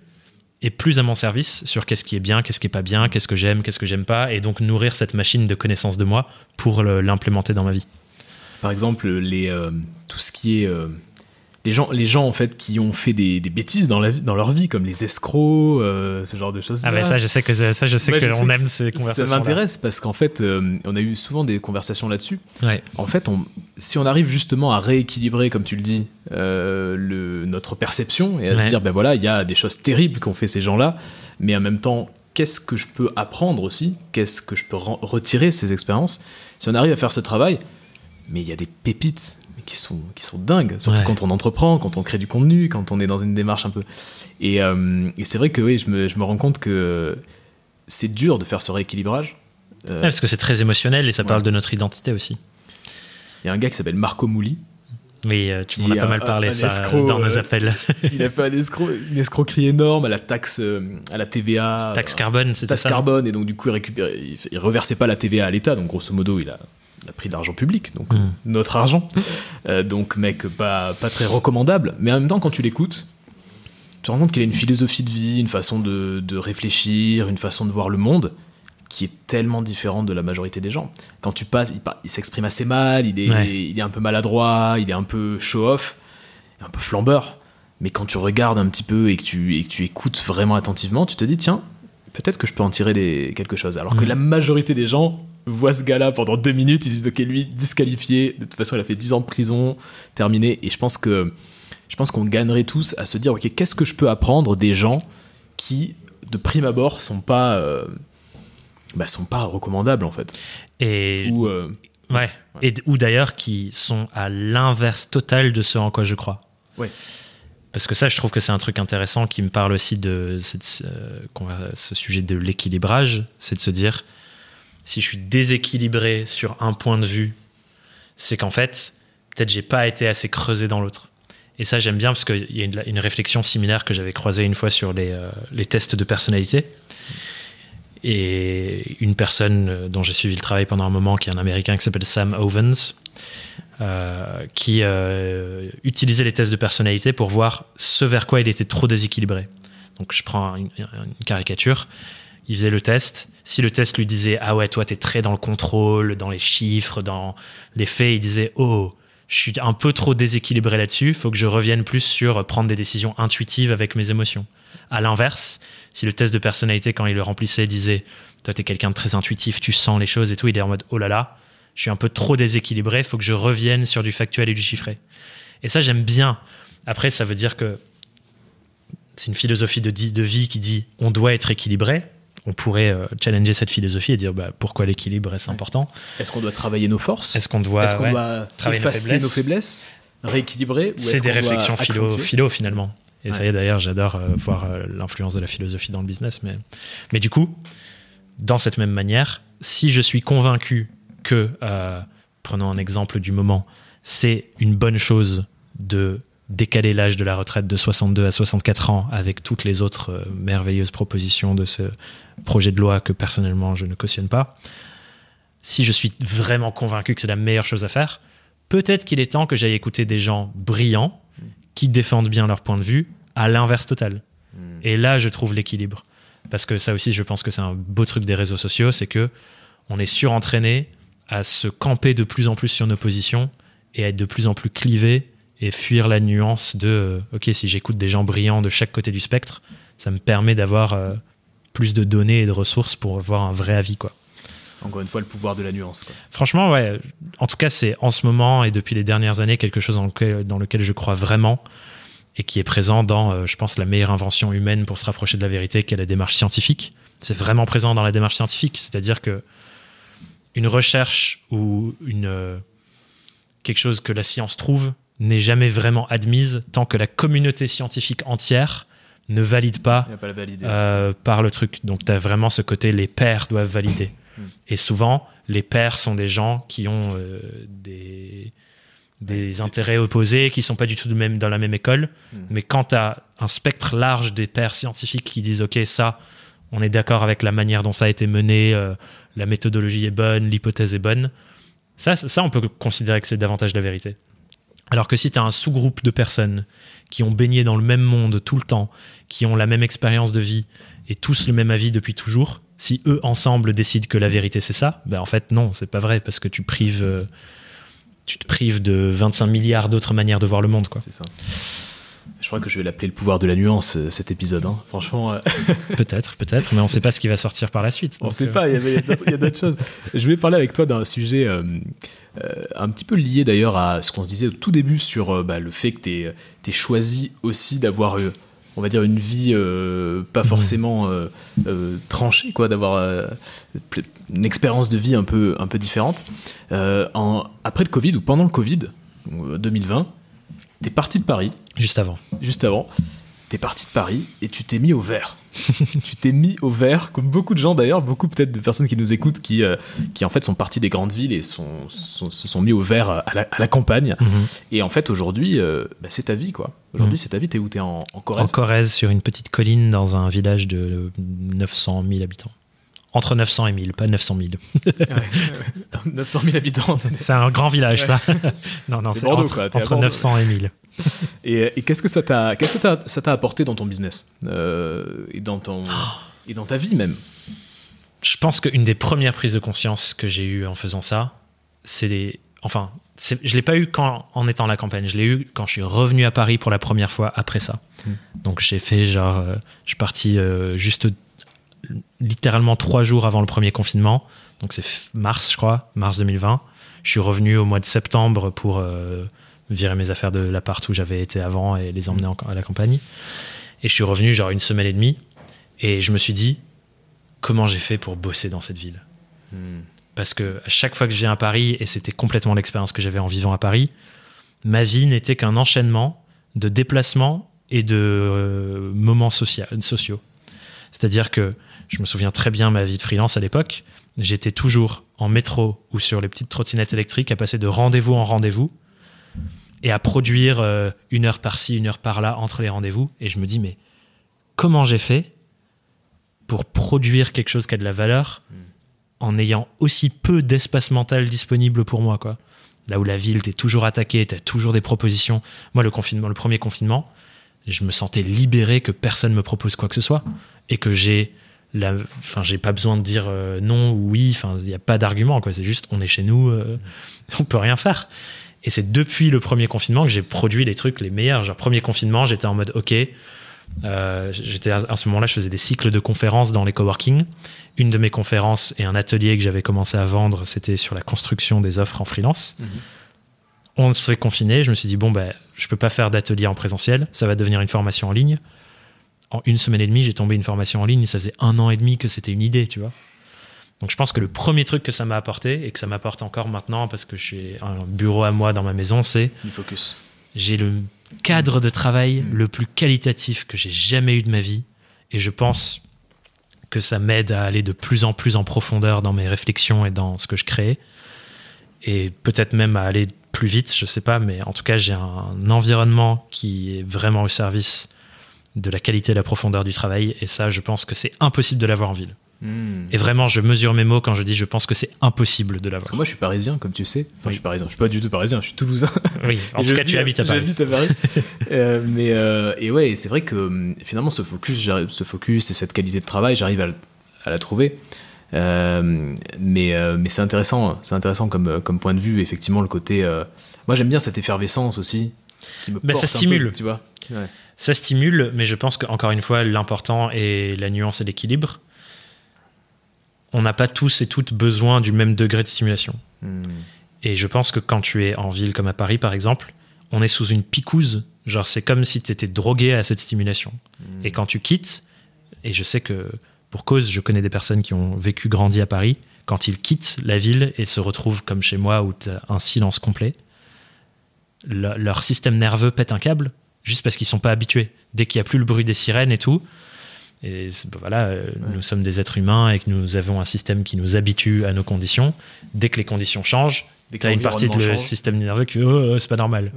et plus à mon service sur qu'est-ce qui est bien, qu'est-ce qui est pas bien, qu'est-ce que j'aime, qu'est-ce que j'aime pas, et donc nourrir cette machine de connaissances de moi pour l'implémenter dans ma vie. Par exemple, les, euh, tout ce qui est euh, les gens, les gens en fait qui ont fait des, bêtises dans, dans leur vie, comme les escrocs, euh, ce genre de choses. Ah mais ça, je sais que ça, je sais qu'on aime ces conversations. Ça m'intéresse parce qu'en fait, euh, on a eu souvent des conversations là-dessus. En fait, si on arrive justement à rééquilibrer, comme tu le dis, euh, le, notre perception et à se dire, ben voilà, il y a des choses terribles qu'ont fait ces gens-là, mais en même temps, qu'est-ce que je peux apprendre aussi Qu'est-ce que je peux retirer ces expériences Si on arrive à faire ce travail, mais il y a des pépites qui sont, qui sont dingues, surtout quand on entreprend, quand on crée du contenu, quand on est dans une démarche un peu. Euh, et, c'est vrai que oui, je me, je me rends compte que c'est dur de faire ce rééquilibrage. Euh, parce que c'est très émotionnel et ça parle de notre identité aussi. Il y a un gars qui s'appelle Marco Mouli. Oui, euh, tu m'en as pas mal parlé ça escroc, dans nos appels. il a fait un une escroquerie énorme à la taxe à la TVA. Taxe carbone, c'était ça. Taxe hein carbone et donc du coup il, récupère, reversait pas la TVA à l'État donc grosso modo il a a pris de l'argent public, donc euh, hmm. notre argent. Euh, donc, mec, pas, pas très recommandable. Mais en même temps, quand tu l'écoutes, tu te rends compte qu'il a une philosophie de vie, une façon de, de, réfléchir, une façon de voir le monde qui est tellement différente de la majorité des gens. Quand tu passes, il, s'exprime assez mal, il est, il est un peu maladroit, il est un peu show-off, un peu flambeur. Mais quand tu regardes un petit peu et que tu, et que tu écoutes vraiment attentivement, tu te dis, tiens, peut-être que je peux en tirer quelque chose. Alors que hmm. la majorité des gens voit ce gars-là pendant deux minutes, ils disent ok lui disqualifié, de toute façon il a fait dix ans de prison, terminé. Et je pense que je pense qu'on gagnerait tous à se dire ok qu'est-ce que je peux apprendre des gens qui de prime abord sont pas euh, bah, sont pas recommandables en fait. Et ou euh, ou d'ailleurs qui sont à l'inverse total de ce en quoi je crois. Ouais parce que ça, je trouve que c'est un truc intéressant qui me parle aussi de, cette, euh, ce sujet de l'équilibrage, c'est de se dire, si je suis déséquilibré sur un point de vue, c'est qu'en fait, peut-être j'ai pas été assez creusé dans l'autre. Et ça, j'aime bien parce qu'il y a une, réflexion similaire que j'avais croisée une fois sur les, euh, tests de personnalité. Et une personne euh, dont j'ai suivi le travail pendant un moment, qui est un Américain qui s'appelle Sam Ovens, euh, qui utilisait les tests de personnalité pour voir ce vers quoi il était trop déséquilibré. Donc je prends une caricature il faisait le test. Si le test lui disait Ah ouais, toi, t'es très dans le contrôle, dans les chiffres, dans les faits, il disait Oh, je suis un peu trop déséquilibré là-dessus, faut que je revienne plus sur prendre des décisions intuitives avec mes émotions. À l'inverse, si le test de personnalité, quand il le remplissait, disait Toi, t'es quelqu'un de très intuitif, tu sens les choses et tout, il est en mode Oh là là, je suis un peu trop déséquilibré, faut que je revienne sur du factuel et du chiffré. Et ça, j'aime bien. Après, ça veut dire que c'est une philosophie de, de vie qui dit On doit être équilibré, on pourrait euh, challenger cette philosophie et dire bah, pourquoi l'équilibre est important. Est-ce qu'on doit travailler nos forces Est-ce qu'on doit, est travailler nos faiblesses, Rééquilibrer C'est des réflexions philo, philo, finalement. Et ça y est, d'ailleurs, j'adore euh, voir euh, l'influence de la philosophie dans le business. Mais, mais du coup, dans cette même manière, si je suis convaincu que, prenons un exemple du moment, c'est une bonne chose de décaler l'âge de la retraite de 62 à 64 ans avec toutes les autres merveilleuses propositions de ce projet de loi que personnellement je ne cautionne pas, si je suis vraiment convaincu que c'est la meilleure chose à faire, peut-être qu'il est temps que j'aille écouter des gens brillants qui défendent bien leur point de vue à l'inverse total. Hmm. Et là, je trouve l'équilibre. Parce que ça aussi, je pense que c'est un beau truc des réseaux sociaux, c'est que on est surentraîné à se camper de plus en plus sur nos positions et à être de plus en plus clivé et fuir la nuance de euh, ok si j'écoute des gens brillants de chaque côté du spectre ça me permet d'avoir euh, plus de données et de ressources pour avoir un vrai avis, quoi. Encore une fois, le pouvoir de la nuance. Franchement, ouais. En tout cas, c'est en ce moment et depuis les dernières années quelque chose dans lequel, dans lequel je crois vraiment et qui est présent dans, euh, je pense, la meilleure invention humaine pour se rapprocher de la vérité, qui est la démarche scientifique. C'est vraiment présent dans la démarche scientifique, c'est-à-dire que une recherche ou une euh, quelque chose que la science trouve n'est jamais vraiment admise tant que la communauté scientifique entière ne valide pas, euh, par le truc. Donc tu as vraiment ce côté, les pairs doivent valider. Hmm. Et souvent, les pairs sont des gens qui ont euh, des, intérêts opposés, qui sont pas du tout de même, dans la même école. Hmm. Mais quand tu as un spectre large des pairs scientifiques qui disent, OK, ça, on est d'accord avec la manière dont ça a été mené, euh, la méthodologie est bonne, l'hypothèse est bonne, ça, ça, on peut considérer que c'est davantage la vérité. Alors que si tu as un sous-groupe de personnes qui ont baigné dans le même monde tout le temps, qui ont la même expérience de vie et tous le même avis depuis toujours, si eux ensemble décident que la vérité c'est ça, ben en fait non, c'est pas vrai parce que tu prives, euh, tu te prives de 25 milliards d'autres manières de voir le monde, quoi. C'est ça. Je crois que je vais l'appeler le pouvoir de la nuance, euh, cet épisode. Hein. Franchement. Euh, peut-être, peut-être, mais on ne sait pas ce qui va sortir par la suite. On ne sait euh. pas, il y a d'autres choses. Je vais parler avec toi d'un sujet un petit peu lié d'ailleurs à ce qu'on se disait au tout début sur bah, le fait que tu es, choisi aussi d'avoir, on va dire, une vie pas mmh. forcément tranchée, quoi, d'avoir une expérience de vie un peu, un peu différente. En, après le Covid ou pendant le Covid, 2020, T'es parti de Paris. Juste avant. Juste avant. T'es parti de Paris et tu t'es mis au vert. tu t'es mis au vert, comme beaucoup de gens d'ailleurs, beaucoup peut-être de personnes qui nous écoutent qui, euh, qui en fait sont partis des grandes villes et se sont mis au vert euh, à la, campagne. Mhm. Et en fait, aujourd'hui, euh, bah, c'est ta vie quoi. Aujourd'hui, mhm. c'est ta vie. T'es où T'es en, en Corrèze En Corrèze, sur une petite colline dans un village de 900 000 habitants. Entre 900 et 1000, pas 900 000. 900 000 habitants. C'est un grand village, ça. non, non, c'est entre, quoi, entre 900 et 1000. et, qu'est-ce que ça t'a apporté dans ton business euh, et, dans ton, et dans ta vie même Je pense qu'une des premières prises de conscience que j'ai eues en faisant ça, c'est des. Enfin, je ne l'ai pas eu quand, en étant à la campagne, je l'ai eu quand je suis revenu à Paris pour la première fois après ça. Hmm. Donc j'ai fait genre, euh, je suis parti euh, juste littéralement trois jours avant le premier confinement. Donc c'est mars, je crois, mars 2020. Je suis revenu au mois de septembre pour euh, virer mes affaires de l'appart où j'avais été avant et les emmener à la campagne. Et je suis revenu genre une semaine et demie. Et je me suis dit, comment j'ai fait pour bosser dans cette ville hmm. Parce que à chaque fois que je viens à Paris, et c'était complètement l'expérience que j'avais en vivant à Paris, ma vie n'était qu'un enchaînement de déplacements et de euh, moments sociaux. C'est-à-dire que je me souviens très bien ma vie de freelance à l'époque. J'étais toujours en métro ou sur les petites trottinettes électriques à passer de rendez-vous en rendez-vous et à produire euh, une heure par-ci, une heure par-là entre les rendez-vous. Et je me dis, mais comment j'ai fait pour produire quelque chose qui a de la valeur hmm. en ayant aussi peu d'espace mental disponible pour moi quoi Là où la ville, t'es toujours attaqué, t'as toujours des propositions. Moi, le confinement, le premier confinement, je me sentais libéré que personne me propose quoi que ce soit et que j'ai enfin, j'ai pas besoin de dire euh, non ou oui. Enfin, il n'y a pas d'argument, quoi. C'est juste, on est chez nous, euh, on peut rien faire. Et c'est depuis le premier confinement que j'ai produit les trucs les meilleurs. Genre, premier confinement, j'étais en mode, ok. Euh, j'étais à, ce moment-là, je faisais des cycles de conférences dans les coworking. Une de mes conférences et un atelier que j'avais commencé à vendre, c'était sur la construction des offres en freelance. Mhm. On se fait confiner. Je me suis dit bon, ben, je peux pas faire d'atelier en présentiel. Ça va devenir une formation en ligne en une semaine et demie, j'ai tombé une formation en ligne. Ça faisait un an et demi que c'était une idée, tu vois. Donc je pense que le premier truc que ça m'a apporté et que ça m'apporte encore maintenant parce que j'ai un bureau à moi dans ma maison, c'est focus. J'ai le cadre de travail mm. le plus qualitatif que j'ai jamais eu de ma vie et je pense que ça m'aide à aller de plus en plus en profondeur dans mes réflexions et dans ce que je crée et peut-être même à aller plus vite, je sais pas, mais en tout cas j'ai un environnement qui est vraiment au service de la qualité et la profondeur du travail. Et ça, je pense que c'est impossible de l'avoir en ville. Hmm. Et vraiment, je mesure mes mots quand je dis je pense que c'est impossible de l'avoir. Parce que moi, je suis parisien, comme tu sais. Enfin, je suis parisien. Je suis pas du tout parisien. Je suis toulousain. Oui. En tout cas, tu habites à Paris. J'habite à euh, mais euh, et ouais, c'est vrai que hum, finalement, ce focus, ce focus et cette qualité de travail, j'arrive à, la trouver. Euh, mais mais c'est intéressant. Hein. C'est intéressant comme comme point de vue. Effectivement, le côté. moi, j'aime bien cette effervescence aussi. Bah, ça stimule, Ça stimule, mais je pense qu'encore une fois, l'important est la nuance et l'équilibre. On n'a pas tous et toutes besoin du même degré de stimulation. Hmm. Et je pense que quand tu es en ville comme à Paris, par exemple, on est sous une picouse. Genre, c'est comme si tu étais drogué à cette stimulation. Hmm. Et quand tu quittes, et je sais que pour cause, je connais des personnes qui ont vécu, grandi à Paris, quand ils quittent la ville et se retrouvent comme chez moi où tu un silence complet, leur système nerveux pète un câble juste parce qu'ils sont pas habitués. Dès qu'il n'y a plus le bruit des sirènes et tout, et ben voilà, euh, nous sommes des êtres humains et que nous avons un système qui nous habitue à nos conditions. Dès que les conditions changent, tu as une partie du système nerveux qui oh, oh, oh, c'est pas normal.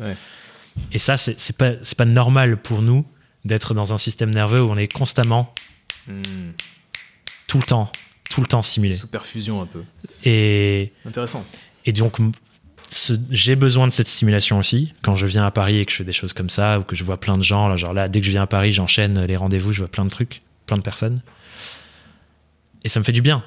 Et ça, c'est pas, pas normal pour nous d'être dans un système nerveux où on est constamment, hmm. tout le temps, tout le temps simulé sous perfusion un peu. Intéressant. Et donc, j'ai besoin de cette stimulation aussi. Quand je viens à Paris et que je fais des choses comme ça, ou que je vois plein de gens, là, genre là, dès que je viens à Paris, j'enchaîne euh, les rendez-vous, je vois plein de trucs, plein de personnes. Et ça me fait du bien.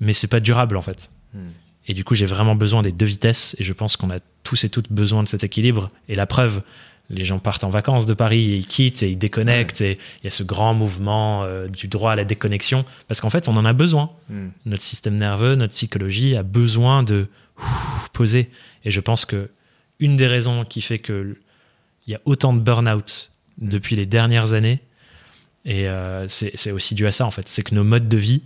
Mais c'est pas durable, en fait. Hmm. Et du coup, j'ai vraiment besoin des deux vitesses. Et je pense qu'on a tous et toutes besoin de cet équilibre. Et la preuve, les gens partent en vacances de Paris, et ils quittent et ils déconnectent. Et il y a ce grand mouvement euh, du droit à la déconnexion. Parce qu'en fait, on en a besoin. Hmm. Notre système nerveux, notre psychologie a besoin de posé. Et je pense que une des raisons qui fait que il y a autant de burn-out mm. depuis les dernières années, et euh, c'est aussi dû à ça en fait, c'est que nos modes de vie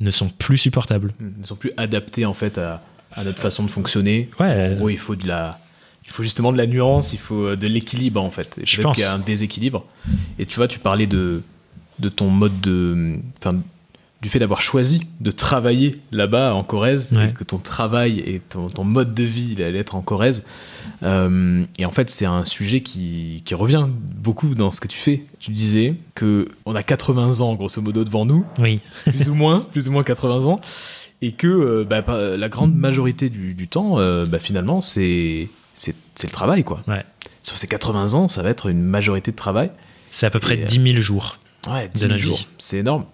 ne sont plus supportables. Mm. ne sont plus adaptés en fait à, notre façon de fonctionner. Ouais. En il faut de la, il faut justement de la nuance, il faut de l'équilibre en fait. je pense qu'il y a un déséquilibre. Et tu vois, tu parlais de, de ton mode de, du fait d'avoir choisi de travailler là-bas en Corrèze, que ton travail et ton, mode de vie il allait être en Corrèze. Euh, et en fait, c'est un sujet qui, revient beaucoup dans ce que tu fais. Tu disais que on a 80 ans grosso modo devant nous, oui. plus ou moins, plus ou moins 80 ans, et que euh, bah, euh, la grande majorité du, temps, bah, finalement, c'est c'est le travail quoi. Sur ces 80 ans, ça va être une majorité de travail. C'est à peu près 10 000 jours. Ouais, 10 000 jours. C'est énorme.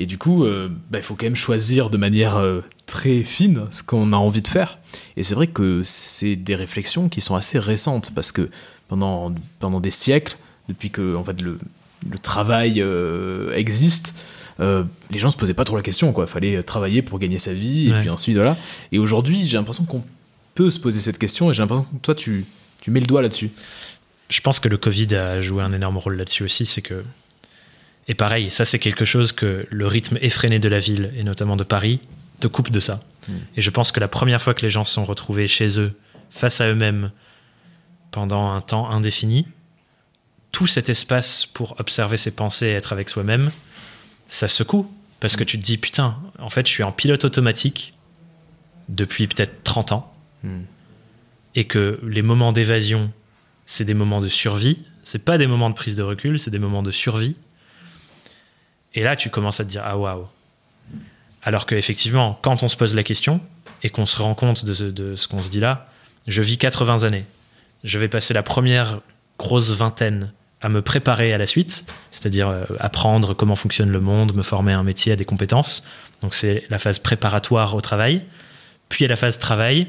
Et du coup, euh, bah, il faut quand même choisir de manière euh, très fine ce qu'on a envie de faire. Et c'est vrai que c'est des réflexions qui sont assez récentes, parce que pendant, pendant des siècles, depuis que en fait, le, travail euh, existe, les gens se posaient pas trop la question quoi fallait travailler pour gagner sa vie et puis ensuite voilà et aujourd'hui j'ai l'impression qu'on peut se poser cette question et j'ai l'impression que toi tu tu mets le doigt là-dessus je pense que le covid a joué un énorme rôle là-dessus aussi c'est que et pareil, ça c'est quelque chose que le rythme effréné de la ville, et notamment de Paris, te coupe de ça. Hmm. Et je pense que la première fois que les gens se sont retrouvés chez eux, face à eux-mêmes, pendant un temps indéfini, tout cet espace pour observer ses pensées et être avec soi-même, ça secoue. Parce que hmm. tu te dis, putain, en fait, je suis en pilote automatique depuis peut-être 30 ans. Hmm. Et que les moments d'évasion, c'est des moments de survie. C'est pas des moments de prise de recul, c'est des moments de survie et là, tu commences à te dire ah waouh. Alors qu'effectivement, quand on se pose la question et qu'on se rend compte de, ce, qu'on se dit là, je vis 80 années. Je vais passer la première grosse vingtaine à me préparer à la suite, c'est-à-dire euh, apprendre comment fonctionne le monde, me former à un métier, à des compétences. Donc c'est la phase préparatoire au travail. Puis il y a la phase travail,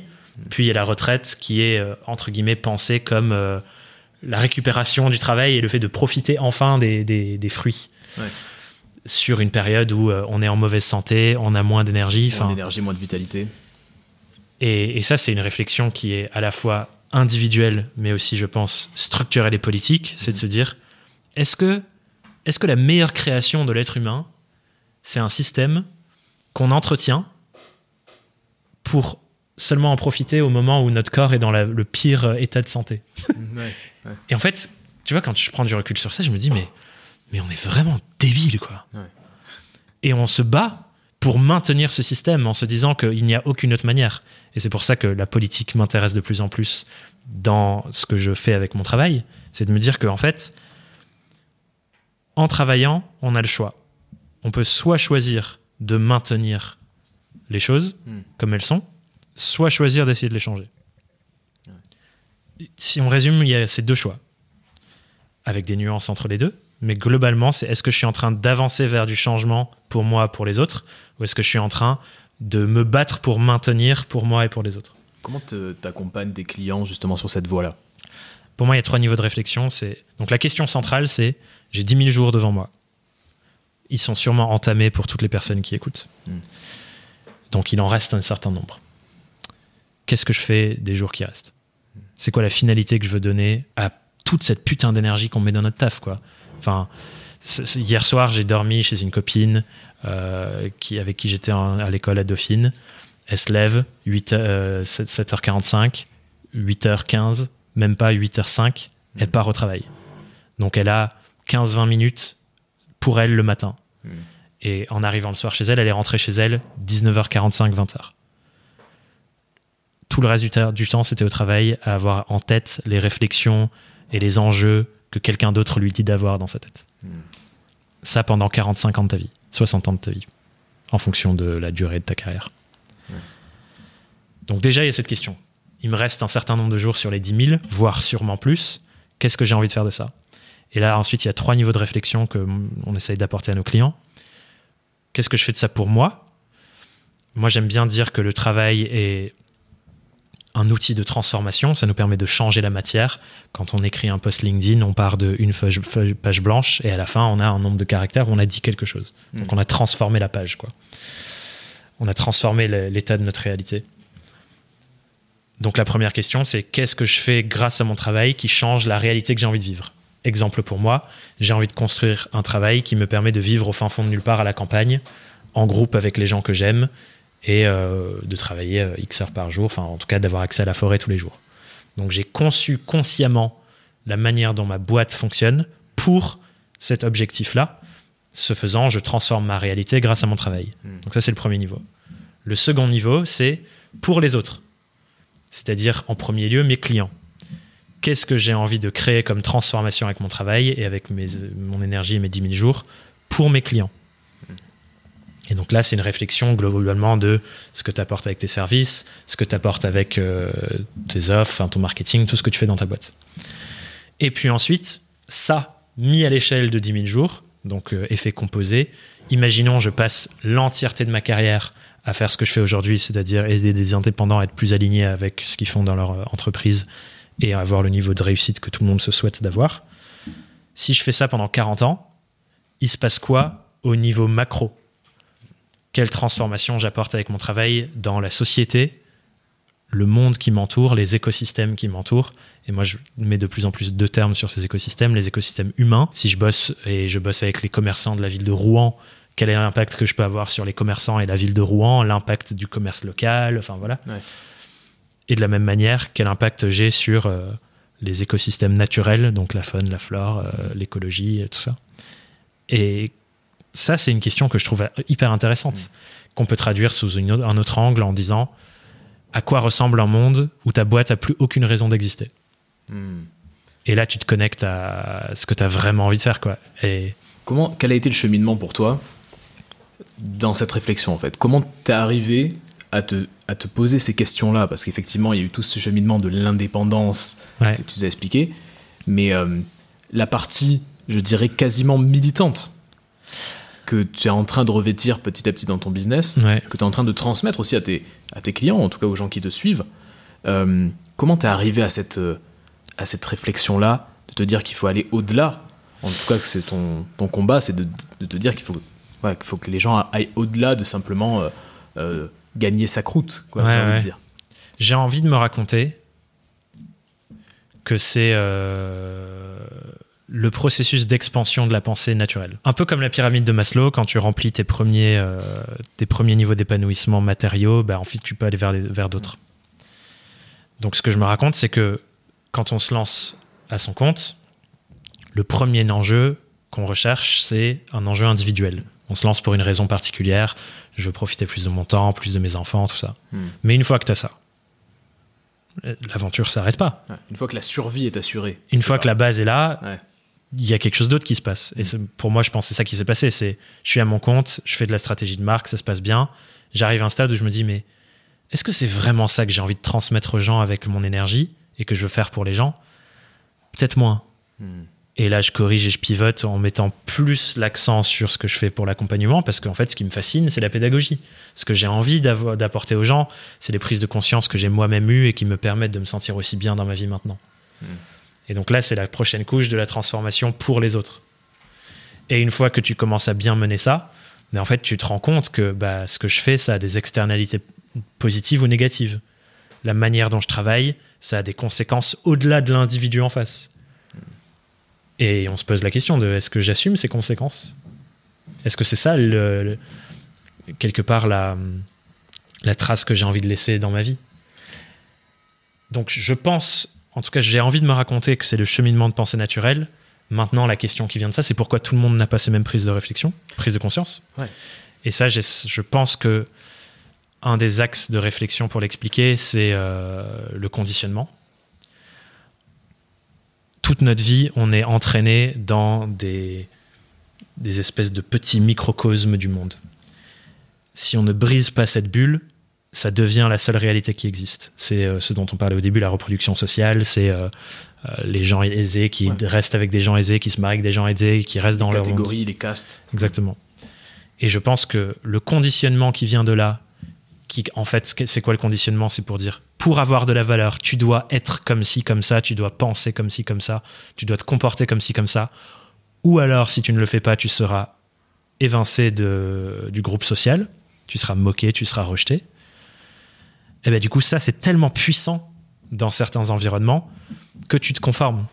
puis il y a la retraite qui est, euh, entre guillemets, pensée comme euh, la récupération du travail et le fait de profiter enfin des, fruits. Ouais sur une période où euh, on est en mauvaise santé, on a moins d'énergie. Moins d'énergie, moins de vitalité. Et, ça, c'est une réflexion qui est à la fois individuelle, mais aussi, je pense, structurelle et politique. C'est de mhm. se dire, est-ce que, est que la meilleure création de l'être humain, c'est un système qu'on entretient pour seulement en profiter au moment où notre corps est dans le pire euh, état de santé. Et en fait, tu vois, quand je prends du recul sur ça, je me dis, mais mais on est vraiment débile, quoi. Et on se bat pour maintenir ce système en se disant qu'il n'y a aucune autre manière. Et c'est pour ça que la politique m'intéresse de plus en plus dans ce que je fais avec mon travail. C'est de me dire qu'en en fait, en travaillant, on a le choix. On peut soit choisir de maintenir les choses hmm. comme elles sont, soit choisir d'essayer de les changer. Si on résume, il y a ces deux choix, avec des nuances entre les deux. Mais globalement, c'est est-ce que je suis en train d'avancer vers du changement pour moi, pour les autres, ou est-ce que je suis en train de me battre pour maintenir pour moi et pour les autres Comment t'accompagnes des clients justement sur cette voie-là Pour moi, il y a trois niveaux de réflexion. C'est donc la question centrale, c'est j'ai 10 000 jours devant moi. Ils sont sûrement entamés pour toutes les personnes qui écoutent. Hmm. Donc il en reste un certain nombre. Qu'est-ce que je fais des jours qui restent C'est quoi la finalité que je veux donner à toute cette putain d'énergie qu'on met dans notre taf, quoi Enfin, hier soir, j'ai dormi chez une copine euh, qui, avec qui j'étais à l'école à Dauphine. Elle se lève, 8, 7, h 45 8h15, même pas 8 h 5 elle mm. part au travail. Donc elle a 15-20 minutes pour elle le matin. Mm. Et en arrivant le soir chez elle, elle est rentrée chez elle 19h45, 20h. Tout le reste du, du temps, c'était au travail, à avoir en tête les réflexions et les enjeux que quelqu'un d'autre lui dit d'avoir dans sa tête. Hmm. Ça pendant 45 ans de ta vie, 60 ans de ta vie, en fonction de la durée de ta carrière. Hmm. Donc déjà, il y a cette question. Il me reste un certain nombre de jours sur les 10 000, voire sûrement plus. Qu'est-ce que j'ai envie de faire de ça Et là, ensuite, il y a trois niveaux de réflexion qu'on essaye d'apporter à nos clients. Qu'est-ce que je fais de ça pour moi Moi, j'aime bien dire que le travail est un outil de transformation, ça nous permet de changer la matière. Quand on écrit un post LinkedIn, on part d'une page blanche et à la fin, on a un nombre de caractères où on a dit quelque chose. Hmm. Donc on a transformé la page, quoi. On a transformé l'état de notre réalité. Donc la première question, c'est qu'est-ce que je fais grâce à mon travail qui change la réalité que j'ai envie de vivre Exemple pour moi, j'ai envie de construire un travail qui me permet de vivre au fin fond de nulle part à la campagne, en groupe avec les gens que j'aime, et euh, de travailler euh, X heures par jour, enfin en tout cas d'avoir accès à la forêt tous les jours. Donc j'ai conçu consciemment la manière dont ma boîte fonctionne pour cet objectif-là. Ce faisant, je transforme ma réalité grâce à mon travail. Hmm. Donc ça, c'est le premier niveau. Le second niveau, c'est pour les autres, c'est-à-dire en premier lieu mes clients. Qu'est-ce que j'ai envie de créer comme transformation avec mon travail et avec mon énergie et mes 10 000 jours pour mes clients et donc là, c'est une réflexion globalement de ce que tu apportes avec tes services, ce que tu apportes avec euh, tes offres, ton marketing, tout ce que tu fais dans ta boîte. Et puis ensuite, ça, mis à l'échelle de 10 000 jours, donc euh, effet composé, imaginons je passe l'entièreté de ma carrière à faire ce que je fais aujourd'hui, c'est-à-dire aider des indépendants à être plus alignés avec ce qu'ils font dans leur euh, entreprise et à avoir le niveau de réussite que tout le monde se souhaite d'avoir. Si je fais ça pendant 40 ans, il se passe quoi au niveau macro quelle transformation j'apporte avec mon travail dans la société, le monde qui m'entoure, les écosystèmes qui m'entourent. Et moi, je mets de plus en plus de termes sur ces écosystèmes, les écosystèmes humains. Si je bosse et je bosse avec les commerçants de la ville de Rouen, quel est l'impact que je peux avoir sur les commerçants et la ville de Rouen, l'impact du commerce local, enfin voilà. Et de la même manière, quel impact j'ai sur euh, les écosystèmes naturels, donc la faune, la flore, euh, l'écologie l'écologie, euh, tout ça. Et ça, c'est une question que je trouve hyper intéressante, mm. qu'on peut traduire sous un autre angle en disant à quoi ressemble un monde où ta boîte a plus aucune raison d'exister mm. Et là, tu te connectes à ce que tu as vraiment envie de faire. Quoi. Et... Comment, quel a été le cheminement pour toi dans cette réflexion en fait Comment t'es arrivé à te, à te poser ces questions-là Parce qu'effectivement, il y a eu tout ce cheminement de l'indépendance que tu as expliqué, mais euh, la partie, je dirais, quasiment militante que tu es en train de revêtir petit à petit dans ton business, que tu es en train de transmettre aussi à tes, à tes clients, en tout cas aux gens qui te suivent. Euh, comment tu es arrivé à cette, euh, à cette réflexion-là, de te dire qu'il faut aller au-delà En tout cas, que c'est ton, combat, c'est de, te dire qu'il faut, faut que les gens aillent au-delà de simplement euh, gagner sa croûte. J'ai envie de me raconter que c'est le processus d'expansion de la pensée naturelle. Un peu comme la pyramide de Maslow, quand tu remplis tes premiers, euh, tes premiers niveaux d'épanouissement matériaux, bah, ensuite tu peux aller vers, vers d'autres. Donc ce que je me raconte, c'est que quand on se lance à son compte, le premier enjeu qu'on recherche, c'est un enjeu individuel. On se lance pour une raison particulière, je veux profiter plus de mon temps, plus de mes enfants, tout ça. Hmm. Mais une fois que tu as ça, l'aventure s'arrête pas. Une fois que la survie est assurée. Une fois que la base est là, il y a quelque chose d'autre qui se passe. Et mm. pour moi, je pense c'est ça qui s'est passé. C'est je suis à mon compte, je fais de la stratégie de marque, ça se passe bien. J'arrive à un stade où je me dis mais est-ce que c'est vraiment ça que j'ai envie de transmettre aux gens avec mon énergie et que je veux faire pour les gens Peut-être moins. Mm. Et là, je corrige et je pivote en mettant plus l'accent sur ce que je fais pour l'accompagnement, parce qu'en fait, ce qui me fascine, c'est la pédagogie. Ce que j'ai envie d'apporter aux gens, c'est les prises de conscience que j'ai moi-même eues et qui me permettent de me sentir aussi bien dans ma vie maintenant. Mm. Et donc là, c'est la prochaine couche de la transformation pour les autres. Et une fois que tu commences à bien mener ça, mais ben, en fait, tu te rends compte que bah, ce que je fais, ça a des externalités positives ou négatives. La manière dont je travaille, ça a des conséquences au-delà de l'individu en face. Et on se pose la question de est-ce que j'assume ces conséquences Est-ce que c'est ça, le, quelque part, la trace que j'ai envie de laisser dans ma vie Donc, je pense en tout cas, j'ai envie de me raconter que c'est le cheminement de pensée naturelle. Maintenant, la question qui vient de ça, c'est pourquoi tout le monde n'a pas ces mêmes prises de réflexion, prises de conscience. Et ça, je pense que un des axes de réflexion pour l'expliquer, c'est euh, le conditionnement. Toute notre vie, on est entraîné dans des espèces de petits microcosmes du monde. Si on ne brise pas cette bulle, ça devient la seule réalité qui existe. C'est euh, ce dont on parlait au début, la reproduction sociale, c'est euh, euh, les gens aisés qui restent avec des gens aisés, qui se marient avec des gens aisés, qui restent dans leur catégorie, les castes. Exactement. Et je pense que le conditionnement qui vient de là, qui en fait, c'est quoi le conditionnement C'est pour dire, pour avoir de la valeur, tu dois être comme ci, comme ça, tu dois penser comme ci, comme ça, tu dois te comporter comme ci, comme ça. Ou alors, si tu ne le fais pas, tu seras évincé de, du groupe social, tu seras moqué, tu seras rejeté et eh ben du coup, ça, c'est tellement puissant dans certains environnements que tu te conformes.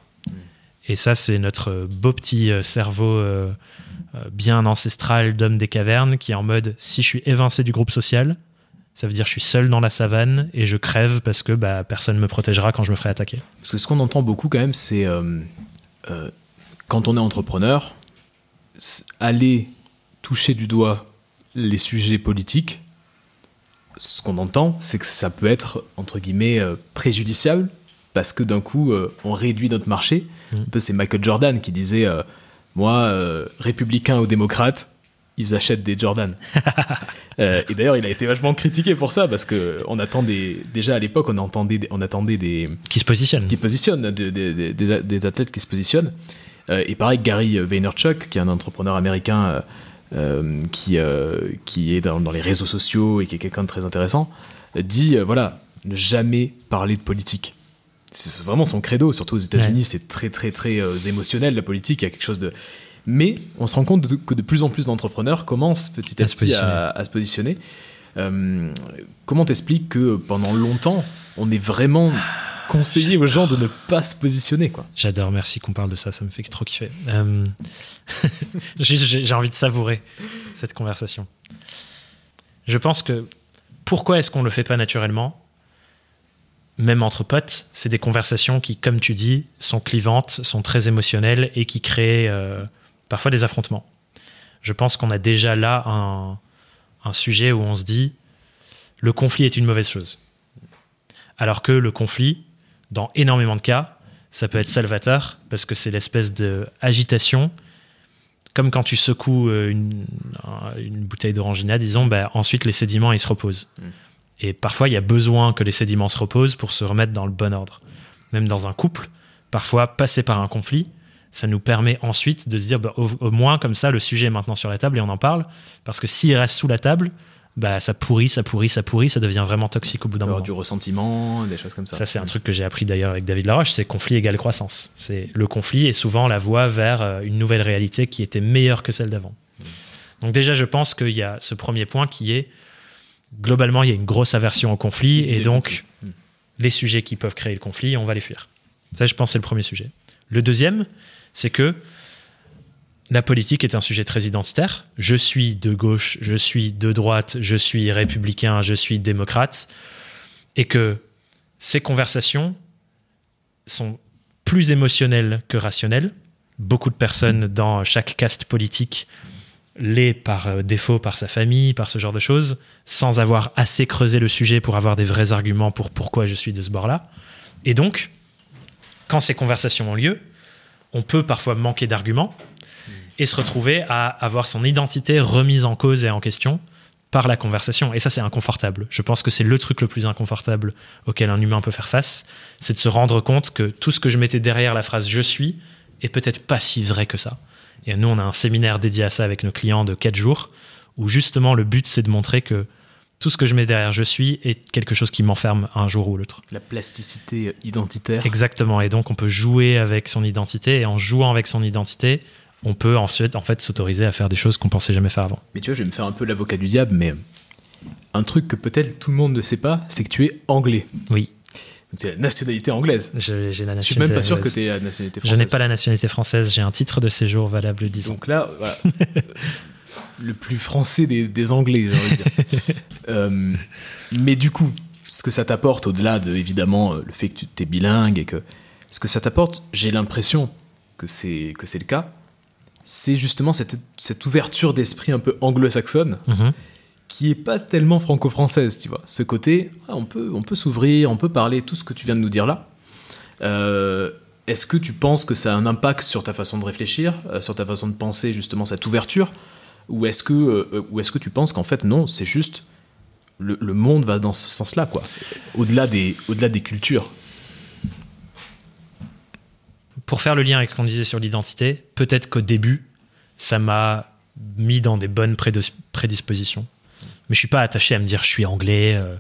Et ça, c'est notre beau petit euh, cerveau euh, euh, bien ancestral d'homme des cavernes qui est en mode si je suis évincé du groupe social, ça veut dire je suis seul dans la savane et je crève parce que bah, personne ne me protégera quand je me ferai attaquer. Parce que ce qu'on entend beaucoup quand même, c'est quand on est entrepreneur, aller toucher du doigt les sujets politiques, ce qu'on entend, c'est que ça peut être, entre guillemets, euh, préjudiciable, parce que d'un coup, euh, on réduit notre marché. Mm. c'est Michael Jordan qui disait, euh, moi, républicain ou démocrate, ils achètent des Jordan. et d'ailleurs, il a été vachement critiqué pour ça, parce qu'on attendait... déjà à l'époque, on, attendait des... Qui se positionnent. Qui positionnent, des athlètes qui se positionnent. et pareil, Gary Vaynerchuk, qui est un entrepreneur américain euh, qui, euh, qui est dans, les réseaux sociaux et qui est quelqu'un de très intéressant, dit euh, voilà, ne jamais parler de politique. C'est vraiment son credo, surtout aux États-Unis, c'est très très très émotionnel la politique, il y a quelque chose de. Mais on se rend compte que de plus en plus d'entrepreneurs commencent petit à, petit à, se positionner. comment t'expliques que pendant longtemps, on est vraiment conseiller aux gens de ne pas se positionner. quoi. J'adore, merci qu'on parle de ça, ça me fait trop kiffer. Euh, j'ai envie de savourer cette conversation. Je pense que pourquoi est-ce qu'on ne le fait pas naturellement même entre potes, c'est des conversations qui, comme tu dis, sont clivantes, sont très émotionnelles et qui créent euh, parfois des affrontements. Je pense qu'on a déjà là un sujet où on se dit le conflit est une mauvaise chose. Alors que le conflit, dans énormément de cas, ça peut être salvateur parce que c'est l'espèce de agitation, Comme quand tu secoues euh, une, bouteille d'orangina, disons, ben ensuite les sédiments ils se reposent. Mm. Et parfois il y a besoin que les sédiments se reposent pour se remettre dans le bon ordre. Même dans un couple, parfois passer par un conflit, ça nous permet ensuite de se dire bah, au, au, moins comme ça le sujet est maintenant sur la table et on en parle. Parce que s'il reste sous la table, bah, ça pourrit, ça pourrit, ça pourrit, ça devient vraiment toxique au bout d'un moment. Du ressentiment, des choses comme ça. Ça, c'est un truc que j'ai appris d'ailleurs avec David Laroche, c'est conflit égale croissance. C'est le conflit est souvent la voie vers euh, une nouvelle réalité qui était meilleure que celle d'avant. Donc déjà, je pense qu'il y a ce premier point qui est globalement, il y a une grosse aversion au conflit et donc hmm. les sujets qui peuvent créer le conflit, on va les fuir. Ça, je pense, c'est le premier sujet. Le deuxième, c'est que la politique est un sujet très identitaire. Je suis de gauche, je suis de droite, je suis républicain, je suis démocrate. Et que ces conversations sont plus émotionnelles que rationnelles. Beaucoup de personnes dans chaque caste politique l'est par euh, défaut par sa famille, par ce genre de choses, sans avoir assez creusé le sujet pour avoir des vrais arguments pour pourquoi je suis de ce bord-là. Et donc, quand ces conversations ont lieu, on peut parfois manquer d'arguments, et se retrouver à avoir son identité remise en cause et en question par la conversation. Et ça, c'est inconfortable. Je pense que c'est le truc le plus inconfortable auquel un humain peut faire face, c'est de se rendre compte que tout ce que je mettais derrière la phrase je suis est peut-être pas si vrai que ça. Et nous, on a un séminaire dédié à ça avec nos clients de 4 jours, où justement le but, c'est de montrer que tout ce que je mets derrière je suis est quelque chose qui m'enferme un jour ou l'autre. La plasticité identitaire. Exactement. Et donc, on peut jouer avec son identité. Et en jouant avec son identité, on peut ensuite en fait s'autoriser à faire des choses qu'on pensait jamais faire avant. Mais tu vois, je vais me faire un peu l'avocat du diable, mais un truc que peut-être tout le monde ne sait pas, c'est que tu es anglais. Oui. Donc as la nationalité anglaise. Je, j'ai suis même pas sûr que tu aies la nationalité française. Je n'ai pas la nationalité française, j'ai un titre de séjour valable 10 ans. Donc là, le plus français des, Anglais, j'ai envie de dire. Euh, mais du coup, ce que ça t'apporte, au-delà de évidemment euh, le fait que tu es bilingue et que. Ce que ça t'apporte, j'ai l'impression que c'est le cas, c'est justement cette, ouverture d'esprit un peu anglo-saxonne mhm. qui est pas tellement franco-française, tu vois. Ce côté, ah, on peut, on peut s'ouvrir, on peut parler, tout ce que tu viens de nous dire là. Euh, est-ce que tu penses que ça a un impact sur ta façon de réfléchir, euh, sur ta façon de penser justement cette ouverture ou est-ce que, euh, est que tu penses qu'en fait, non, c'est juste le, monde va dans ce sens-là, quoi, au-delà des, au -delà des cultures pour faire le lien avec ce qu'on disait sur l'identité, peut-être qu'au début, ça m'a mis dans des bonnes prédispositions. Mais je suis pas attaché à me dire je suis anglais. Euh,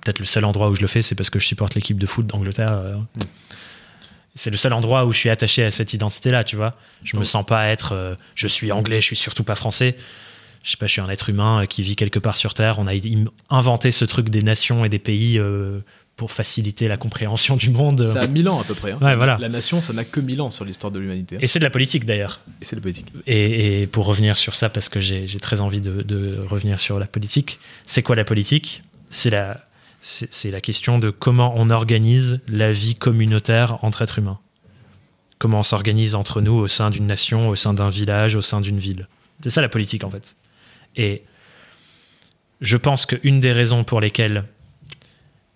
peut-être le seul endroit où je le fais, c'est parce que je supporte l'équipe de foot d'Angleterre. Euh. Hmm. C'est le seul endroit où je suis attaché à cette identité-là, tu vois. Je ne me sens pas être euh, je suis anglais, je suis surtout pas français. Je sais pas, je suis un être humain qui vit quelque part sur Terre. On a inventé ce truc des nations et des pays pour faciliter la compréhension du monde. C'est à mille ans à peu près. Hein. voilà. La nation, ça n'a que mille ans sur l'histoire de l'humanité. Hein. Et c'est de la politique d'ailleurs. Et c'est de la politique. Et, pour revenir sur ça, parce que j'ai très envie de, revenir sur la politique, c'est quoi la politique C'est la, c'est la question de comment on organise la vie communautaire entre êtres humains. Comment on s'organise entre nous au sein d'une nation, au sein d'un village, au sein d'une ville. C'est ça la politique en fait. Et je pense qu'une des raisons pour lesquelles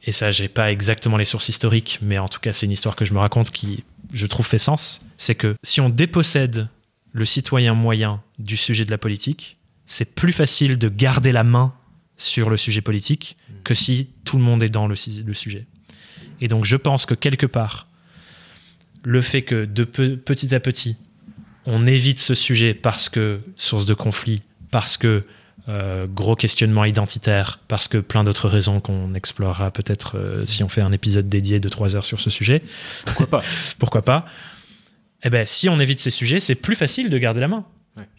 et ça, j'ai pas exactement les sources historiques, mais en tout cas, c'est une histoire que je me raconte qui, je trouve, fait sens. C'est que si on dépossède le citoyen moyen du sujet de la politique, c'est plus facile de garder la main sur le sujet politique que si tout le monde est dans le, sujet. Et donc, je pense que quelque part, le fait que de petit à petit, on évite ce sujet parce que source de conflit, parce que euh, gros questionnement identitaire, parce que plein d'autres raisons qu'on explorera peut-être euh, si on fait un épisode dédié de trois heures sur ce sujet. Pourquoi pas Pourquoi pas Eh ben, si on évite ces sujets, c'est plus facile de garder la main.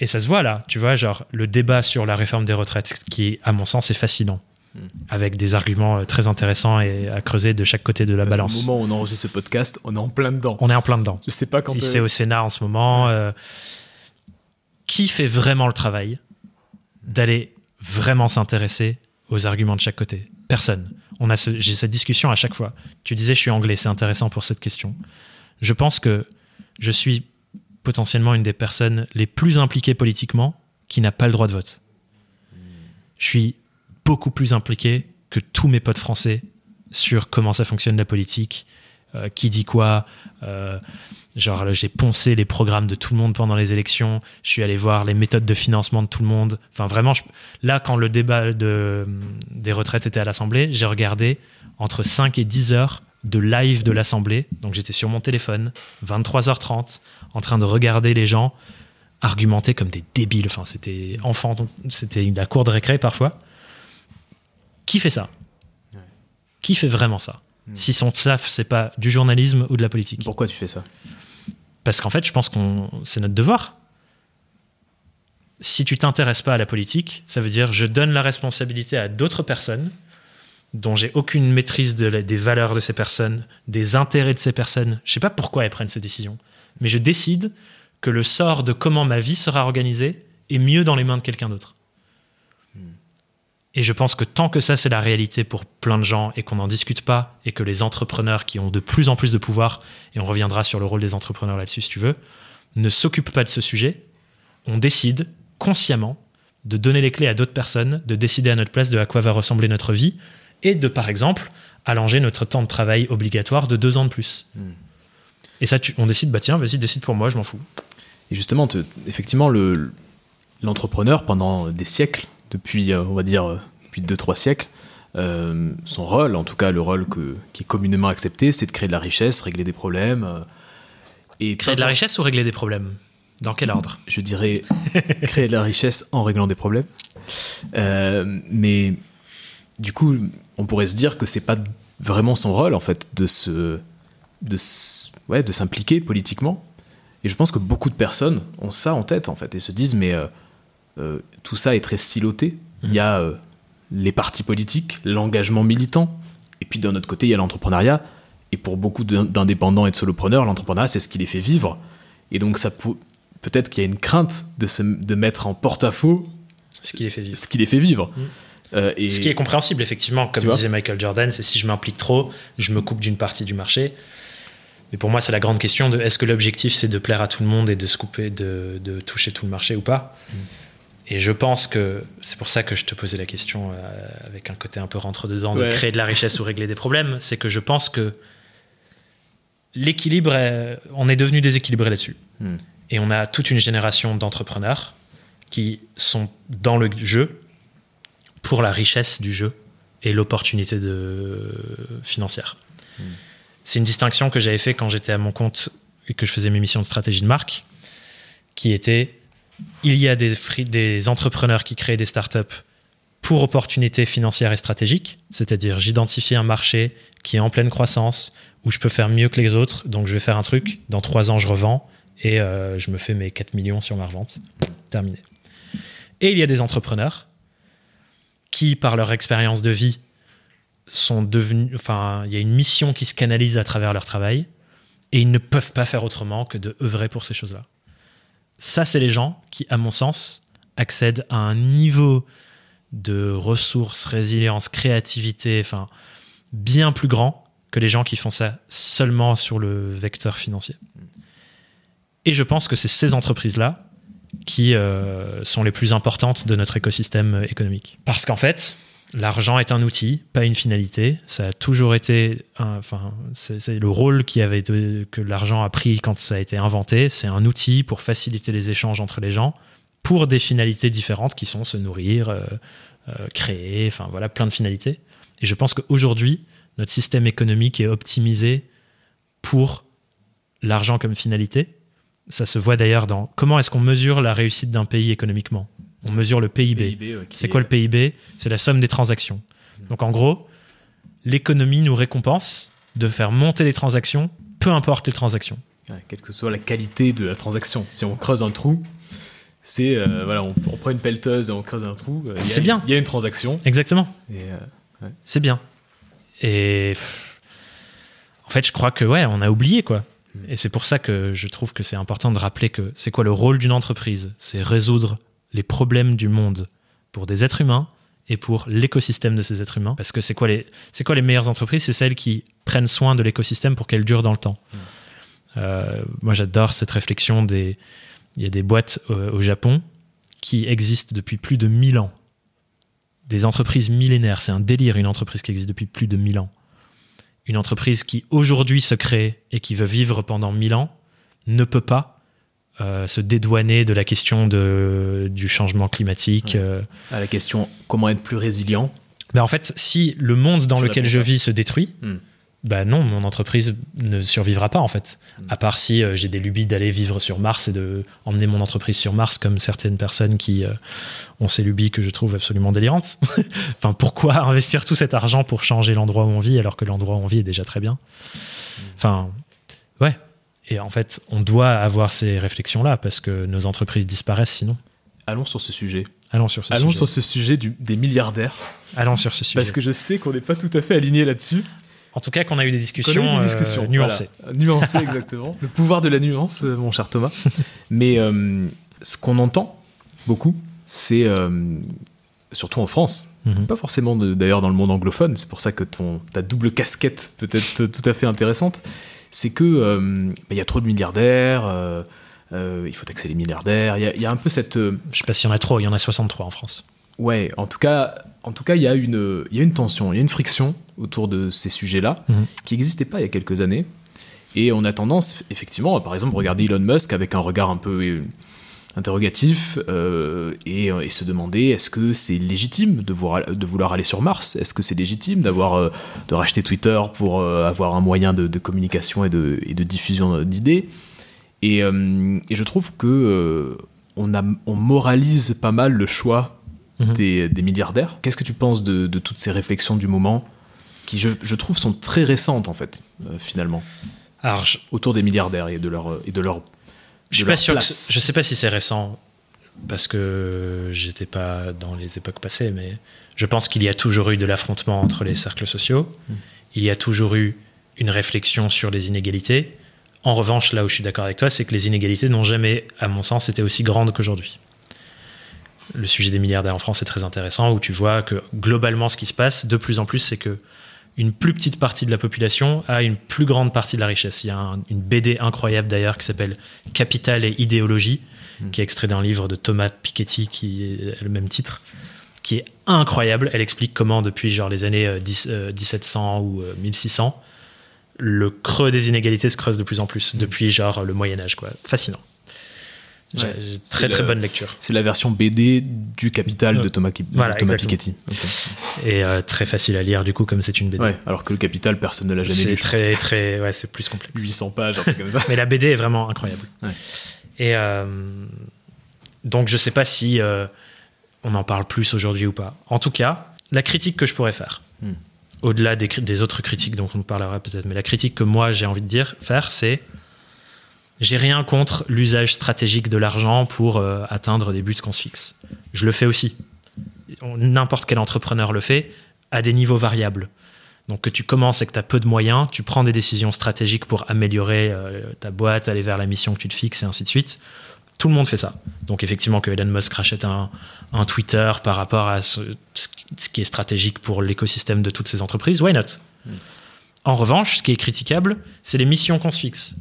Et ça se voit là, tu vois, genre le débat sur la réforme des retraites, qui à mon sens est fascinant, hmm. avec des arguments euh, très intéressants et à creuser de chaque côté de la balance. Au moment où on enregistre ce podcast, on est en plein dedans. On est en plein dedans. Je sais pas quand. Il au Sénat en ce moment. qui fait vraiment le travail d'aller vraiment s'intéresser aux arguments de chaque côté. Personne. On a j'ai cette discussion à chaque fois. Tu disais je suis anglais, c'est intéressant pour cette question. Je pense que je suis potentiellement une des personnes les plus impliquées politiquement qui n'a pas le droit de vote. Je suis beaucoup plus impliqué que tous mes potes français sur comment ça fonctionne la politique, euh, qui dit quoi. Euh, genre, j'ai poncé les programmes de tout le monde pendant les élections. Je suis allé voir les méthodes de financement de tout le monde. Enfin, vraiment, là, quand le débat de... des retraites était à l'Assemblée, j'ai regardé entre 5 et 10 heures de live de l'Assemblée. Donc, j'étais sur mon téléphone, 23h30, en train de regarder les gens argumenter comme des débiles. Enfin, c'était enfant, c'était la cour de récré parfois. Qui fait ça Qui fait vraiment ça si hmm. Si son taf, c'est pas du journalisme ou de la politique. Pourquoi tu fais ça Parce qu'en fait, je pense qu'on c'est notre devoir. Si tu t'intéresses pas à la politique, ça veut dire je donne la responsabilité à d'autres personnes dont j'ai aucune maîtrise des valeurs de ces personnes, des intérêts de ces personnes. Je sais pas pourquoi elles prennent ces décisions, mais je décide que le sort de comment ma vie sera organisée est mieux dans les mains de quelqu'un d'autre. Et je pense que tant que ça, c'est la réalité pour plein de gens et qu'on n'en discute pas et que les entrepreneurs qui ont de plus en plus de pouvoir, et on reviendra sur le rôle des entrepreneurs là-dessus si tu veux, ne s'occupent pas de ce sujet, on décide consciemment de donner les clés à d'autres personnes, de décider à notre place de à quoi va ressembler notre vie et de, par exemple, allonger notre temps de travail obligatoire de deux ans de plus. Hmm. Et ça, tu, on décide, bah tiens, vas-y, décide pour moi, je m'en fous. Et justement, effectivement, l'entrepreneur, pendant des siècles, depuis, euh, on va dire, euh, depuis 2-3 siècles. Euh, son rôle, en tout cas le rôle que, qui est communément accepté, c'est de créer de la richesse, régler des problèmes. et créer de la richesse ou régler des problèmes Dans quel ordre Je dirais créer de la richesse en réglant des problèmes. mais du coup, on pourrait se dire que c'est pas vraiment son rôle en fait de de ouais, de s'impliquer politiquement. Et je pense que beaucoup de personnes ont ça en tête en fait et se disent mais euh, tout ça est très siloté. Mm-hmm. Il y a euh, les partis politiques, l'engagement militant, et puis d'un autre côté, il y a l'entrepreneuriat. Et pour beaucoup d'indépendants et de solopreneurs, l'entrepreneuriat, c'est ce qui les fait vivre. Et donc, ça peut, peut-être qu'il y a une crainte de, se, de mettre en porte-à-faux ce qui les fait vivre. Ce qui les fait vivre. Mm. Euh, et... Ce qui est compréhensible, effectivement, comme disait Michael Jordan, c'est si je m'implique trop, je me coupe d'une partie du marché. Mais pour moi, c'est la grande question de est-ce que l'objectif, c'est de plaire à tout le monde et de se couper, de, de toucher tout le marché ou pas mm. Et je pense que c'est pour ça que je te posais la question euh, avec un côté un peu rentre-dedans de créer de la richesse ou régler des problèmes. C'est que je pense que l'équilibre, on est devenu déséquilibré là-dessus. Hmm. Et on a toute une génération d'entrepreneurs qui sont dans le jeu pour la richesse du jeu et l'opportunité de... Euh, financière. Hmm. C'est une distinction que j'avais fait quand j'étais à mon compte et que je faisais mes missions de stratégie de marque, qui était il y a des, entrepreneurs qui créent des startups pour opportunités financières et stratégiques, c'est-à-dire j'identifie un marché qui est en pleine croissance, où je peux faire mieux que les autres, donc je vais faire un truc, dans trois ans je revends, et euh, je me fais mes 4 millions sur ma revente. Terminé. Et il y a des entrepreneurs qui, par leur expérience de vie, sont devenus. Enfin, il y a une mission qui se canalise à travers leur travail et ils ne peuvent pas faire autrement que de œuvrer pour ces choses-là ça, c'est les gens qui, à mon sens, accèdent à un niveau de ressources, résilience, créativité, enfin, bien plus grand que les gens qui font ça seulement sur le vecteur financier. Et je pense que c'est ces entreprises-là qui euh, sont les plus importantes de notre écosystème économique. Parce qu'en fait, l'argent est un outil, pas une finalité. Ça a toujours été, enfin, c'est le rôle qui avait que l'argent a pris quand ça a été inventé. C'est un outil pour faciliter les échanges entre les gens pour des finalités différentes qui sont se nourrir, euh, euh, créer, enfin voilà, plein de finalités. Et je pense qu'aujourd'hui, notre système économique est optimisé pour l'argent comme finalité. Ça se voit d'ailleurs dans comment est-ce qu'on mesure la réussite d'un pays économiquement on mesure le PIB. c'est quoi le PIB C'est la somme des transactions. Donc en gros, l'économie nous récompense de faire monter les transactions, peu importe les transactions. quelle que soit la qualité de la transaction. Si on creuse un trou, c'est euh, voilà, on, prend une pelleteuse et on creuse un trou. Euh, c'est bien. Il y a une transaction. Exactement. Euh, c'est bien. Et en fait, je crois que ouais, on a oublié quoi. Mm. Et c'est pour ça que je trouve que c'est important de rappeler que c'est quoi le rôle d'une entreprise C'est résoudre les problèmes du monde pour des êtres humains et pour l'écosystème de ces êtres humains. Parce que c'est quoi les, quoi les meilleures entreprises C'est celles qui prennent soin de l'écosystème pour qu'elle dure dans le temps. Mmh. Euh, moi, j'adore cette réflexion des. Il y a des boîtes au, euh, au, Japon qui existent depuis plus de 1000 ans. Des entreprises millénaires. C'est un délire, une entreprise qui existe depuis plus de 1000 ans. Une entreprise qui aujourd'hui se crée et qui veut vivre pendant 1000 ans ne peut pas euh, se dédouaner de la question de, du changement climatique. Euh. À la question comment être plus résilient ben En fait, si le monde dans lequel je vis se détruit, hmm. bah, non, mon entreprise ne survivra pas en fait. Hmm. À part si euh, j'ai des lubies d'aller vivre sur Mars et de emmener mon entreprise sur Mars comme certaines personnes qui ont ces lubies que je trouve absolument délirantes. enfin, pourquoi investir tout cet argent pour changer l'endroit où on vit alors que l'endroit où on vit est déjà très bien hmm. Enfin, ouais, et en fait, on doit avoir ces réflexions-là parce que nos entreprises disparaissent sinon. Allons sur ce sujet. Allons sur ce Allons sur ce sujet du, des milliardaires. Allons sur ce sujet. Parce que je sais qu'on n'est pas tout à fait aligné là-dessus. En tout cas, qu'on a eu des discussions, euh, nuancées. Nuancées, exactement. Le pouvoir de la nuance, euh, mon cher Thomas. Mais euh, ce qu'on entend beaucoup, c'est surtout en France, mhm. pas forcément d'ailleurs dans le monde anglophone, c'est pour ça que ton, ta double casquette peut être tout à fait intéressante, c'est que euh, bah, il y a trop de milliardaires, euh, euh, il faut taxer les milliardaires. Il y, a un peu cette. Je sais pas s'il y en a trop, il y en a 63 en France. Ouais, en tout cas, en tout cas, il y a une, il y a une tension, il y a une friction autour de ces sujets-là mhm. qui n'existait pas il y a quelques années. Et on a tendance, effectivement, par exemple, regarder Elon Musk avec un regard un peu interrogatif euh, euh, et, se demander est-ce que c'est légitime de vouloir, de vouloir, aller sur Mars Est-ce que c'est légitime d'avoir euh, de racheter Twitter pour avoir un moyen de, communication et de, et de diffusion d'idées et, je trouve que on, a, on, moralise pas mal le choix mhm. des, milliardaires. Qu'est-ce que tu penses de, toutes ces réflexions du moment qui, je, trouve, sont très récentes en fait, finalement autour des milliardaires et de leur, et de leur je ne pas je sais pas si c'est récent parce que j'étais pas dans les époques passées, mais je pense qu'il y a toujours eu de l'affrontement entre les cercles sociaux. Il y a toujours eu une réflexion sur les inégalités. En revanche, là où je suis d'accord avec toi, c'est que les inégalités n'ont jamais, à mon sens, été aussi grandes qu'aujourd'hui. Le sujet des milliardaires en France est très intéressant, où tu vois que globalement, ce qui se passe de plus en plus, c'est que une plus petite partie de la population à une plus grande partie de la richesse. Il y a une BD incroyable d'ailleurs qui s'appelle Capital et idéologie, hmm. qui est extrait d'un livre de Thomas Piketty qui a le même titre, qui est incroyable. Elle explique comment depuis genre les années 1700 euh, euh, ou 1600, euh, le creux des inégalités se creuse de plus en plus hmm. depuis genre le Moyen Âge quoi. Fascinant très très bonne lecture. C'est la version BD du Capital de Thomas, Piketty. Et euh, très facile à lire du coup comme c'est une BD. alors que le Capital, personne ne l'a jamais lu. C'est très très ouais, c'est plus complexe. 800 pages, un truc comme ça. Mais la BD est vraiment incroyable. Et euh, donc je sais pas si euh, on en parle plus aujourd'hui ou pas. En tout cas, la critique que je pourrais faire. Hmm. Au-delà des, des, autres critiques dont on parlera peut-être, mais la critique que moi j'ai envie de dire faire, c'est j'ai rien contre l'usage stratégique de l'argent pour euh, atteindre des buts qu'on se fixe. Je le fais aussi. N'importe quel entrepreneur le fait, à des niveaux variables. Donc que tu commences et que tu as peu de moyens, tu prends des décisions stratégiques pour améliorer euh, ta boîte, aller vers la mission que tu te fixes et ainsi de suite. Tout le monde fait ça. Donc effectivement que Elon Musk rachète un, un Twitter par rapport à ce, ce qui est stratégique pour l'écosystème de toutes ces entreprises, why not mm. En revanche, ce qui est critiquable, c'est les missions qu'on se fixe.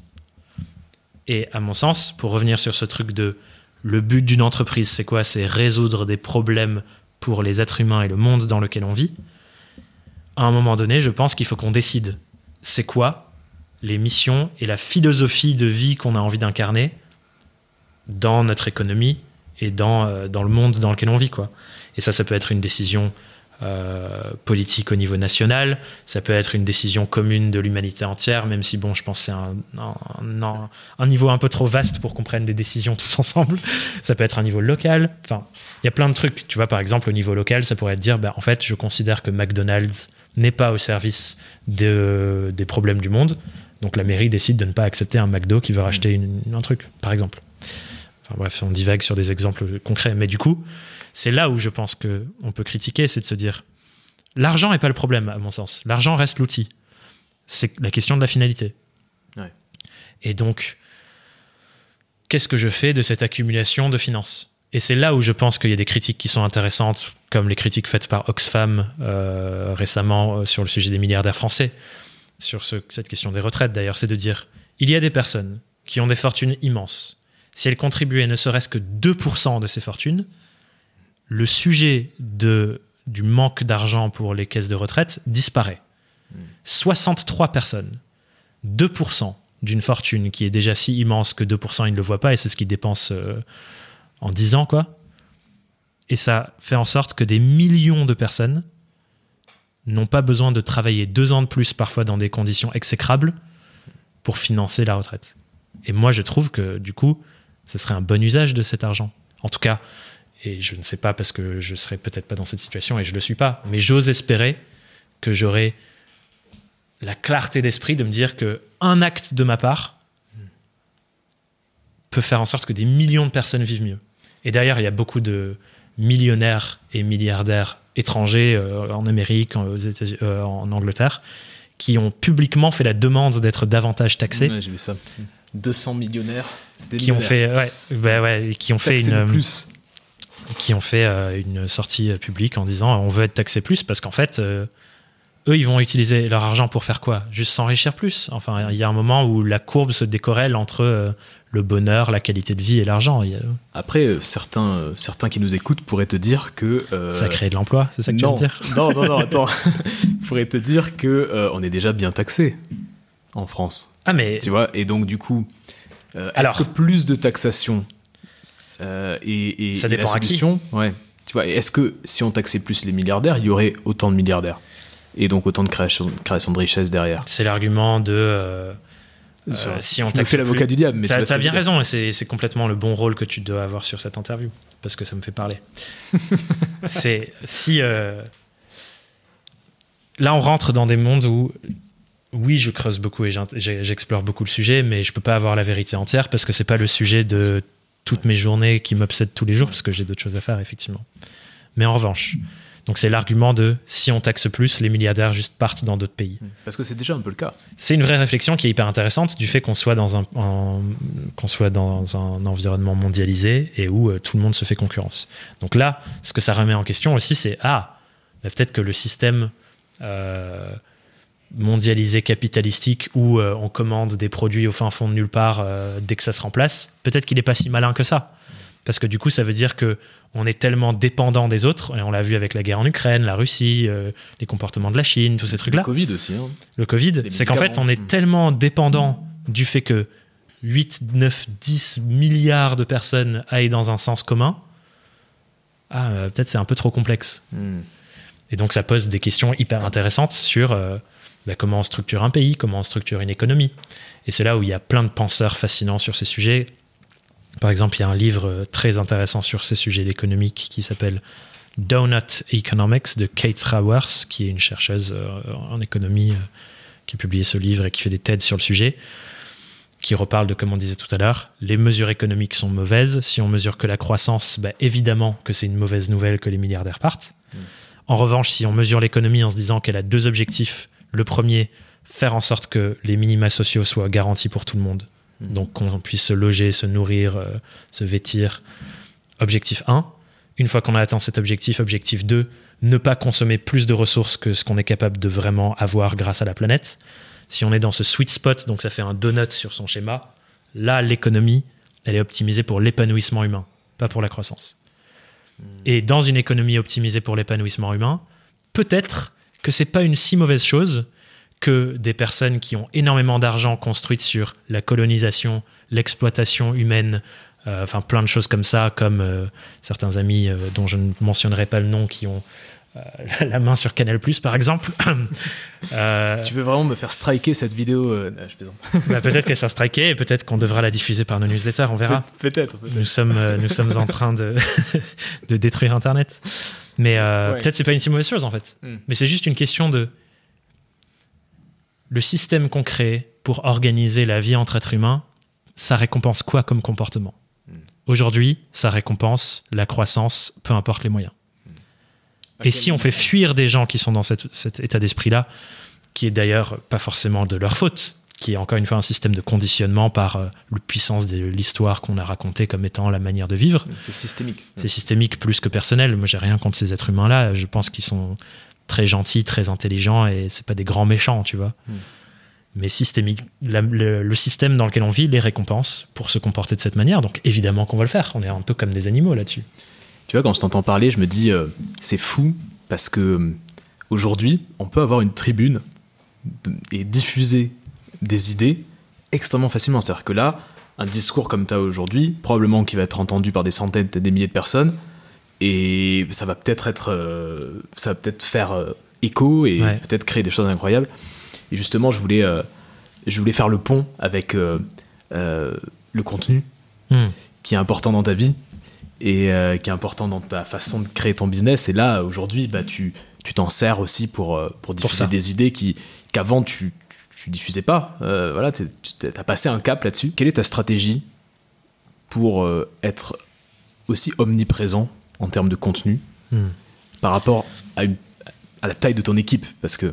Et à mon sens, pour revenir sur ce truc de le but d'une entreprise, c'est quoi C'est résoudre des problèmes pour les êtres humains et le monde dans lequel on vit. À un moment donné, je pense qu'il faut qu'on décide c'est quoi les missions et la philosophie de vie qu'on a envie d'incarner dans notre économie et dans, euh, dans le monde dans lequel on vit. Quoi. Et ça, ça peut être une décision euh, politique au niveau national, ça peut être une décision commune de l'humanité entière, même si, bon, je pense c'est un, niveau un peu trop vaste pour qu'on prenne des décisions tous ensemble. Ça peut être un niveau local. Enfin, il y a plein de trucs. Tu vois, par exemple, au niveau local, ça pourrait être dire, bah, en fait, je considère que McDonald's n'est pas au service des problèmes du monde. Donc la mairie décide de ne pas accepter un McDo qui veut racheter un truc, par exemple. Enfin bref, on divague sur des exemples concrets. Mais du coup, c'est là où je pense que on peut critiquer, c'est de se dire l'argent n'est pas le problème à mon sens. L'argent reste l'outil. C'est la question de la finalité. Et donc, qu'est-ce que je fais de cette accumulation de finances Et c'est là où je pense qu'il y a des critiques qui sont intéressantes, comme les critiques faites par Oxfam euh, récemment euh, sur le sujet des milliardaires français, sur cette question des retraites d'ailleurs, c'est de dire, il y a des personnes qui ont des fortunes immenses. Si elles contribuaient ne serait-ce que 2% de ces fortunes, le sujet du manque d'argent pour les caisses de retraite disparaît. 63 personnes, 2% d'une fortune qui est déjà si immense que 2% ils ne le voient pas et c'est ce qu'ils dépensent euh, en 10 ans, quoi. Et ça fait en sorte que des millions de personnes n'ont pas besoin de travailler deux ans de plus, parfois dans des conditions exécrables, pour financer la retraite. Et moi, je trouve que du coup, ce serait un bon usage de cet argent. En tout cas, et je ne sais pas parce que je serais peut-être pas dans cette situation et je le suis pas, mais j'ose espérer que j'aurai la clarté d'esprit de me dire que un acte de ma part peut faire en sorte que des millions de personnes vivent mieux. Et derrière, il y a beaucoup de millionnaires et milliardaires étrangers euh, en Amérique, en, euh, en, Angleterre, qui ont publiquement fait la demande d'être davantage taxés. j'ai vu ça. 200 millionnaires, qui ont fait, ouais, bah qui ont fait une euh, plus qui ont fait euh, une sortie euh, publique en disant euh, on veut être taxé plus parce qu'en fait, eux, ils vont utiliser leur argent pour faire quoi Juste s'enrichir plus. Enfin, il y a un moment où la courbe se décorèle entre le bonheur, la qualité de vie et l'argent. Après, certains, certains qui nous écoutent pourraient te dire que... ça crée de l'emploi, c'est ça que tu veux dire Non, non, non, attends. pourraient te dire que on est déjà bien taxé en France. Ah mais... Tu vois, et donc du coup... Est-ce que plus de taxation euh, et, ça dépend qui. Ouais. Tu vois, est-ce que si on taxait plus les milliardaires, il y aurait autant de milliardaires et donc autant de création, de richesse derrière C'est l'argument de. Euh, euh, si on taxe l'avocat du diable, mais as bien raison, et c'est, complètement le bon rôle que tu dois avoir sur cette interview, parce que ça me fait parler. c'est si là, on rentre dans des mondes où oui, je creuse beaucoup et j'explore beaucoup le sujet, mais je peux pas avoir la vérité entière parce que c'est pas le sujet de toutes mes journées qui m'obsèdent tous les jours parce que j'ai d'autres choses à faire, effectivement. Mais en revanche, donc c'est l'argument de si on taxe plus, les milliardaires juste partent dans d'autres pays. Parce que c'est déjà un peu le cas. C'est une vraie réflexion qui est hyper intéressante du fait qu'on soit dans un, qu'on soit dans un environnement mondialisé et où euh, tout le monde se fait concurrence. Donc là, ce que ça remet en question aussi, c'est ah, bah, peut-être que le système euh, mondialisé, capitalistique, où euh, on commande des produits au fin fond de nulle part euh, dès que ça se remplace, peut-être qu'il n'est pas si malin que ça. Parce que du coup, ça veut dire que on est tellement dépendant des autres, et on l'a vu avec la guerre en Ukraine, la Russie, euh, les comportements de la Chine, tous ces trucs-là. Le Covid aussi. Hein. Le Covid, c'est qu'en fait, on est mmh. tellement dépendant du fait que 8, 9, 10 milliards de personnes aillent dans un sens commun. Ah, peut-être c'est un peu trop complexe. Mmh. Et donc, ça pose des questions hyper intéressantes sur bah, comment on structure un pays, comment on structure une économie. Et c'est là où il y a plein de penseurs fascinants sur ces sujets. Par exemple, il y a un livre euh, très intéressant sur ces sujets d'économie qui s'appelle Donut Economics de Kate Raworth, qui est une chercheuse euh, en économie euh, qui a publié ce livre et qui fait des TED sur le sujet, qui reparle de, comme on disait tout à l'heure, les mesures économiques sont mauvaises. Si on mesure que la croissance, bah, évidemment que c'est une mauvaise nouvelle que les milliardaires partent. Mm. En revanche, si on mesure l'économie en se disant qu'elle a deux objectifs, le premier, faire en sorte que les minima sociaux soient garantis pour tout le monde. Mhm. Donc qu'on puisse se loger, se nourrir, euh, se vêtir. Objectif 1. Une fois qu'on a atteint cet objectif, objectif 2, ne pas consommer plus de ressources que ce qu'on est capable de vraiment avoir grâce à la planète. Si on est dans ce sweet spot, donc ça fait un donut sur son schéma, là, l'économie, elle est optimisée pour l'épanouissement humain, pas pour la croissance. Mhm. Et dans une économie optimisée pour l'épanouissement humain, peut-être que c'est pas une si mauvaise chose que des personnes qui ont énormément d'argent construites sur la colonisation, l'exploitation humaine, euh, enfin plein de choses comme ça, comme euh, certains amis euh, dont je ne mentionnerai pas le nom qui ont euh, la main sur Canal par exemple. Euh, tu veux vraiment me faire striker cette vidéo euh, Je bah, peut-être qu'elle sera strikée et peut-être qu'on devra la diffuser par nos newsletters, on verra. peut-être. nous sommes, nous sommes en train de, détruire Internet. Mais peut-être c'est pas une si mauvaise chose en fait. Hmm. Mais c'est juste une question de le système qu'on crée pour organiser la vie entre êtres humains, ça récompense quoi comme comportement hmm. Aujourd'hui, ça récompense la croissance, peu importe les moyens. Et si on fait fuir des gens qui sont dans cet état d'esprit-là, qui est d'ailleurs pas forcément de leur faute, qui est encore une fois un système de conditionnement par le euh, la puissance de l'histoire qu'on a racontée comme étant la manière de vivre. C'est systémique. C'est systémique plus que personnel. Moi, j'ai rien contre ces êtres humains-là. Je pense qu'ils sont très gentils, très intelligents et c'est pas des grands méchants, tu vois. Hmm. Mais systémique, le, le, système dans lequel on vit les récompense pour se comporter de cette manière. Donc évidemment qu'on va le faire. On est un peu comme des animaux là-dessus. Tu vois, quand je t'entends parler, je me dis, euh, c'est fou parce que euh, aujourd'hui, on peut avoir une tribune et diffuser des idées extrêmement facilement. C'est-à-dire que là, un discours comme tu as aujourd'hui, probablement qui va être entendu par des centaines, des milliers de personnes, et ça va peut-être être, euh, ça va peut-être faire écho et peut-être créer des choses incroyables. Et justement, je voulais, je voulais faire le pont avec le contenu hmm. qui est important dans ta vie et euh, qui est important dans ta façon de créer ton business. Et là, aujourd'hui, bah, tu, tu t'en sers aussi pour, euh, pour diffuser des idées qui, qu'avant tu, tu diffusais pas. Euh, voilà, tu as passé un cap là-dessus. Quelle est ta stratégie pour être aussi omniprésent en termes de contenu hmm. par rapport à, la taille de ton équipe Parce que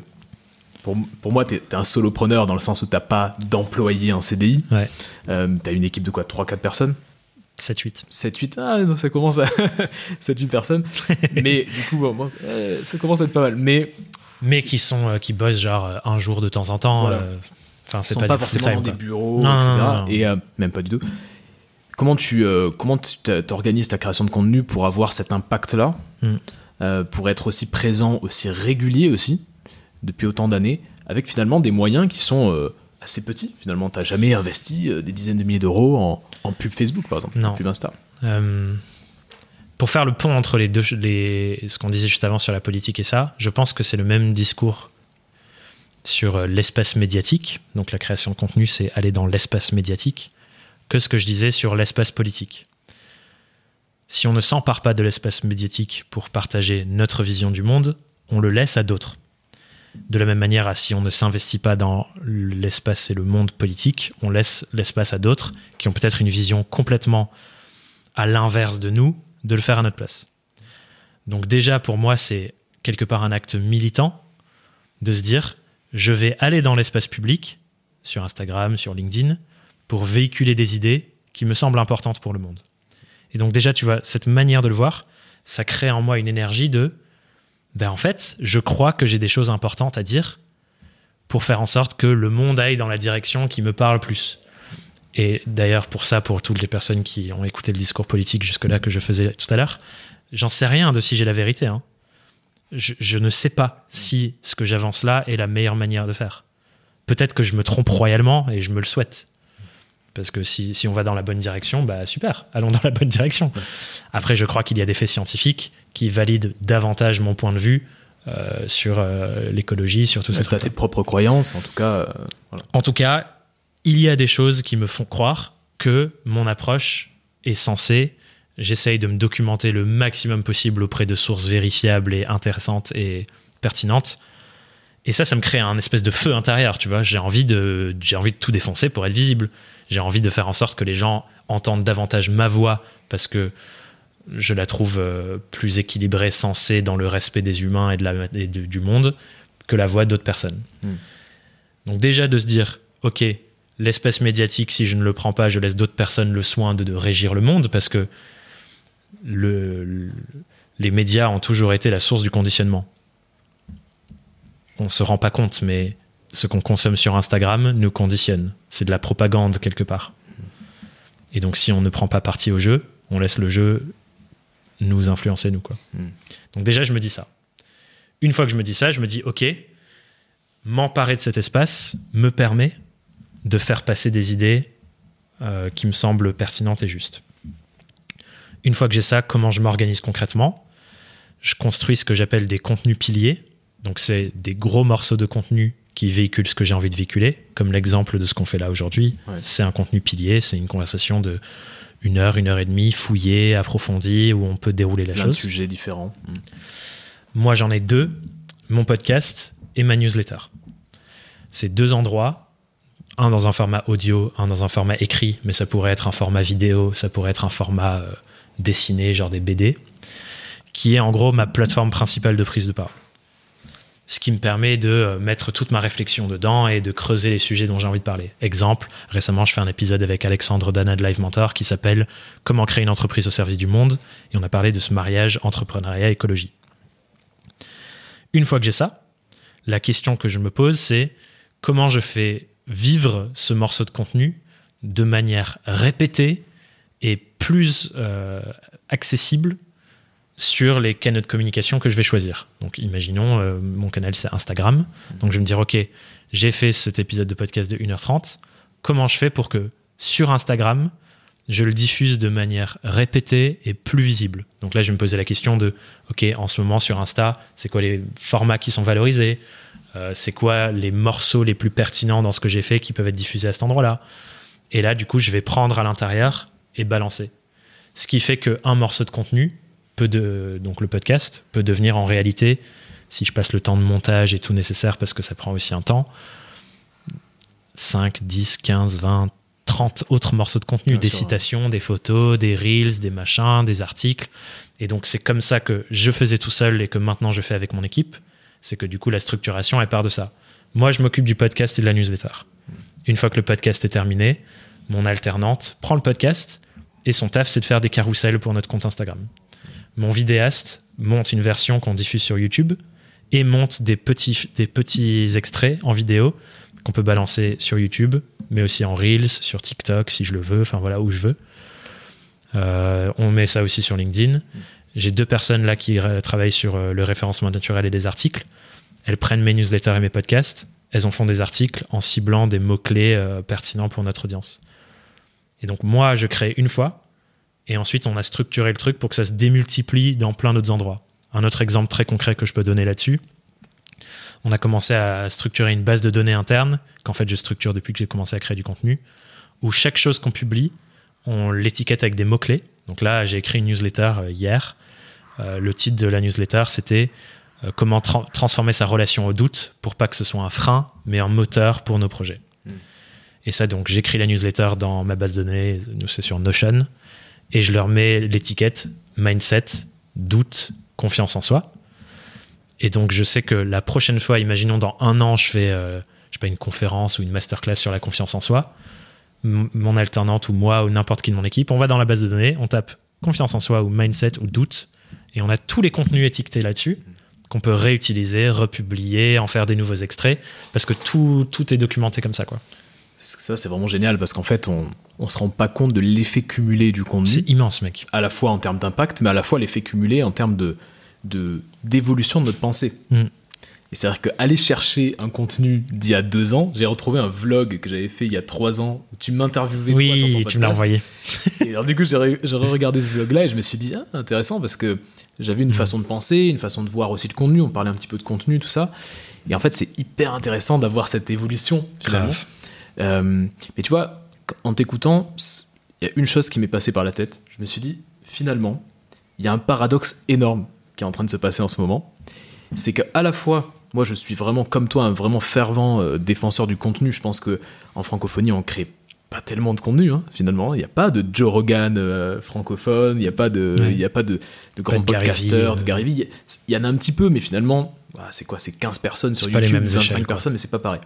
pour, pour moi, tu es, un solopreneur dans le sens où tu n'as pas d'employé en CDI. tu as une équipe de quoi 3-4 personnes 7-8. 7-8, ah non, ça commence à 7-8 personnes. mais du coup, euh, ça commence à être pas mal. Mais, mais qui, sont, euh, qui bossent genre euh, un jour de temps en temps. Enfin, c'est pas, forcément des bureaux, etc. et même pas du tout. Comment tu comment t'organises ta création de contenu pour avoir cet impact-là, hmm. pour être aussi présent, aussi régulier aussi, depuis autant d'années, avec finalement des moyens qui sont assez petit finalement. Tu n'as jamais investi euh, des dizaines de milliers d'euros en, pub Facebook par exemple, en pub Insta. Euh, pour faire le pont entre les deux, ce qu'on disait juste avant sur la politique et ça, je pense que c'est le même discours sur euh, l'espace médiatique. Donc la création de contenu, c'est aller dans l'espace médiatique que ce que je disais sur l'espace politique. Si on ne s'empare pas de l'espace médiatique pour partager notre vision du monde, on le laisse à d'autres. De la même manière, si on ne s'investit pas dans l'espace et le monde politique, on laisse l'espace à d'autres qui ont peut-être une vision complètement à l'inverse de nous, de le faire à notre place. Donc déjà, pour moi, c'est quelque part un acte militant de se dire, je vais aller dans l'espace public, sur Instagram, sur LinkedIn, pour véhiculer des idées qui me semblent importantes pour le monde. Et donc déjà, tu vois, cette manière de le voir, ça crée en moi une énergie de ben, en fait, je crois que j'ai des choses importantes à dire pour faire en sorte que le monde aille dans la direction qui me parle plus. Et d'ailleurs, pour ça, pour toutes les personnes qui ont écouté le discours politique jusque-là que je faisais tout à l'heure, j'en sais rien de si j'ai la vérité. Hein. je, ne sais pas si ce que j'avance là est la meilleure manière de faire. Peut-être que je me trompe royalement et je me le souhaite. Parce que si, si, on va dans la bonne direction, bah super, allons dans la bonne direction. Après, je crois qu'il y a des faits scientifiques qui valident davantage mon point de vue euh, sur euh, l'écologie, sur tout ça. Tu as tes propres croyances, en tout cas. Euh, en tout cas, il y a des choses qui me font croire que mon approche est censée. J'essaye de me documenter le maximum possible auprès de sources vérifiables et intéressantes et pertinentes. Et ça, ça me crée un espèce de feu intérieur, tu vois. J'ai envie de, j'ai envie de tout défoncer pour être visible. J'ai envie de faire en sorte que les gens entendent davantage ma voix parce que je la trouve euh, plus équilibrée, sensée dans le respect des humains et, de la, du monde que la voix d'autres personnes. Hmm. Donc déjà de se dire, ok, l'espèce médiatique, si je ne le prends pas, je laisse d'autres personnes le soin de, régir le monde parce que les médias ont toujours été la source du conditionnement. On ne se rend pas compte, mais ce qu'on consomme sur Instagram nous conditionne. C'est de la propagande quelque part. Et donc, si on ne prend pas parti au jeu, on laisse le jeu nous influencer, nous. Quoi. Hmm. Donc, déjà, je me dis ça. Une fois que je me dis ça, je me dis, OK, m'emparer de cet espace me permet de faire passer des idées euh, qui me semblent pertinentes et justes. Une fois que j'ai ça, comment je m'organise concrètement Je construis ce que j'appelle des contenus piliers. Donc, c'est des gros morceaux de contenu qui véhicule ce que j'ai envie de véhiculer, comme l'exemple de ce qu'on fait là aujourd'hui. C'est un contenu pilier, c'est une conversation de une heure, une heure et demie, fouillée, approfondie, où on peut dérouler la chose. Un sujet différent. Mm. Moi, j'en ai deux, mon podcast et ma newsletter. C'est deux endroits, un dans un format audio, un dans un format écrit, mais ça pourrait être un format vidéo, ça pourrait être un format euh, dessiné, genre des BD, qui est en gros ma plateforme principale de prise de parole ce qui me permet de euh, mettre toute ma réflexion dedans et de creuser les sujets dont j'ai envie de parler. Exemple, récemment, je fais un épisode avec Alexandre Dana de Live Mentor qui s'appelle Comment créer une entreprise au service du monde et on a parlé de ce mariage entrepreneuriat-écologie. Une fois que j'ai ça, la question que je me pose, c'est comment je fais vivre ce morceau de contenu de manière répétée et plus euh, accessible sur les canaux de communication que je vais choisir. Donc imaginons, euh, mon canal c'est Instagram. Donc je vais me dire, ok, j'ai fait cet épisode de podcast de 1h30. Comment je fais pour que sur Instagram, je le diffuse de manière répétée et plus visible. Donc là, je vais me posais la question de, OK, en ce moment sur Insta, c'est quoi les formats qui sont valorisés euh, C'est quoi les morceaux les plus pertinents dans ce que j'ai fait qui peuvent être diffusés à cet endroit-là Et là, du coup, je vais prendre à l'intérieur et balancer. Ce qui fait qu'un morceau de contenu, peu de, donc le podcast peut devenir en réalité, si je passe le temps de montage et tout nécessaire, parce que ça prend aussi un temps, 5, 10, 15, 20, 30 autres morceaux de contenu, des citations, des photos, des reels, des machins, des articles. Et donc c'est comme ça que je faisais tout seul et que maintenant je fais avec mon équipe. C'est que du coup la structuration, elle part de ça. Moi, je m'occupe du podcast et de la newsletter. Une fois que le podcast est terminé, mon alternante prend le podcast et son taf, c'est de faire des carousels pour notre compte Instagram mon vidéaste monte une version qu'on diffuse sur YouTube et monte des petits, des petits extraits en vidéo qu'on peut balancer sur YouTube, mais aussi en Reels, sur TikTok si je le veux, enfin voilà où je veux. Euh, on met ça aussi sur LinkedIn. J'ai deux personnes là qui travaillent sur euh, le référencement naturel et des articles. Elles prennent mes newsletters et mes podcasts. Elles en font des articles en ciblant des mots-clés euh, pertinents pour notre audience. Et donc moi, je crée une fois, et ensuite, on a structuré le truc pour que ça se démultiplie dans plein d'autres endroits. Un autre exemple très concret que je peux donner là-dessus, on a commencé à structurer une base de données interne, qu'en fait je structure depuis que j'ai commencé à créer du contenu, où chaque chose qu'on publie, on l'étiquette avec des mots-clés. Donc là, j'ai écrit une newsletter euh, hier. Euh, le titre de la newsletter, c'était euh, Comment transformer sa relation au doute pour pas que ce soit un frein, mais un moteur pour nos projets. Hmm. Et ça, donc, j'écris la newsletter dans ma base de données, c'est sur Notion et je leur mets l'étiquette mindset, doute, confiance en soi. Et donc, je sais que la prochaine fois, imaginons dans un an, je fais euh, je pas, une conférence ou une masterclass sur la confiance en soi. mon alternante ou moi ou n'importe qui de mon équipe, on va dans la base de données, on tape confiance en soi ou mindset ou doute, et on a tous les contenus étiquetés là-dessus qu'on peut réutiliser, republier, en faire des nouveaux extraits, parce que tout, tout est documenté comme ça. quoi. Ça, c'est vraiment génial parce qu'en fait, on ne se rend pas compte de l'effet cumulé du contenu. C'est immense, mec. À la fois en termes d'impact, mais à la fois l'effet cumulé en termes de d'évolution de, notre pensée. Mm. Et c'est-à-dire qu'aller chercher un contenu d'il y a deux ans, j'ai retrouvé un vlog que j'avais fait il y a trois ans. tu m'interviewais. Oui, et tu me l'as envoyé. et alors du coup, j'ai regardé ce vlog-là et je me suis dit, ah, intéressant, parce que j'avais une mm. façon de penser, une façon de voir aussi le contenu. On parlait un petit peu de contenu, tout ça. Et en fait, c'est hyper intéressant d'avoir cette évolution, finalement. Euh, mais tu vois, en t'écoutant, il y a une chose qui m'est passée par la tête. Je me suis dit, finalement, il y a un paradoxe énorme qui est en train de se passer en ce moment. C'est qu'à la fois, moi je suis vraiment comme toi, un vraiment fervent euh, défenseur du contenu. Je pense que en francophonie, on crée pas tellement de contenu hein, finalement. Il n'y a pas de Joe Rogan euh, francophone, il n'y a pas de, il y a pas de, de podcasteurs, de Gary Il y en a un petit peu, mais finalement, ah, c'est quoi C'est 15 personnes sur YouTube, 25 personnes, mais c'est pas pareil.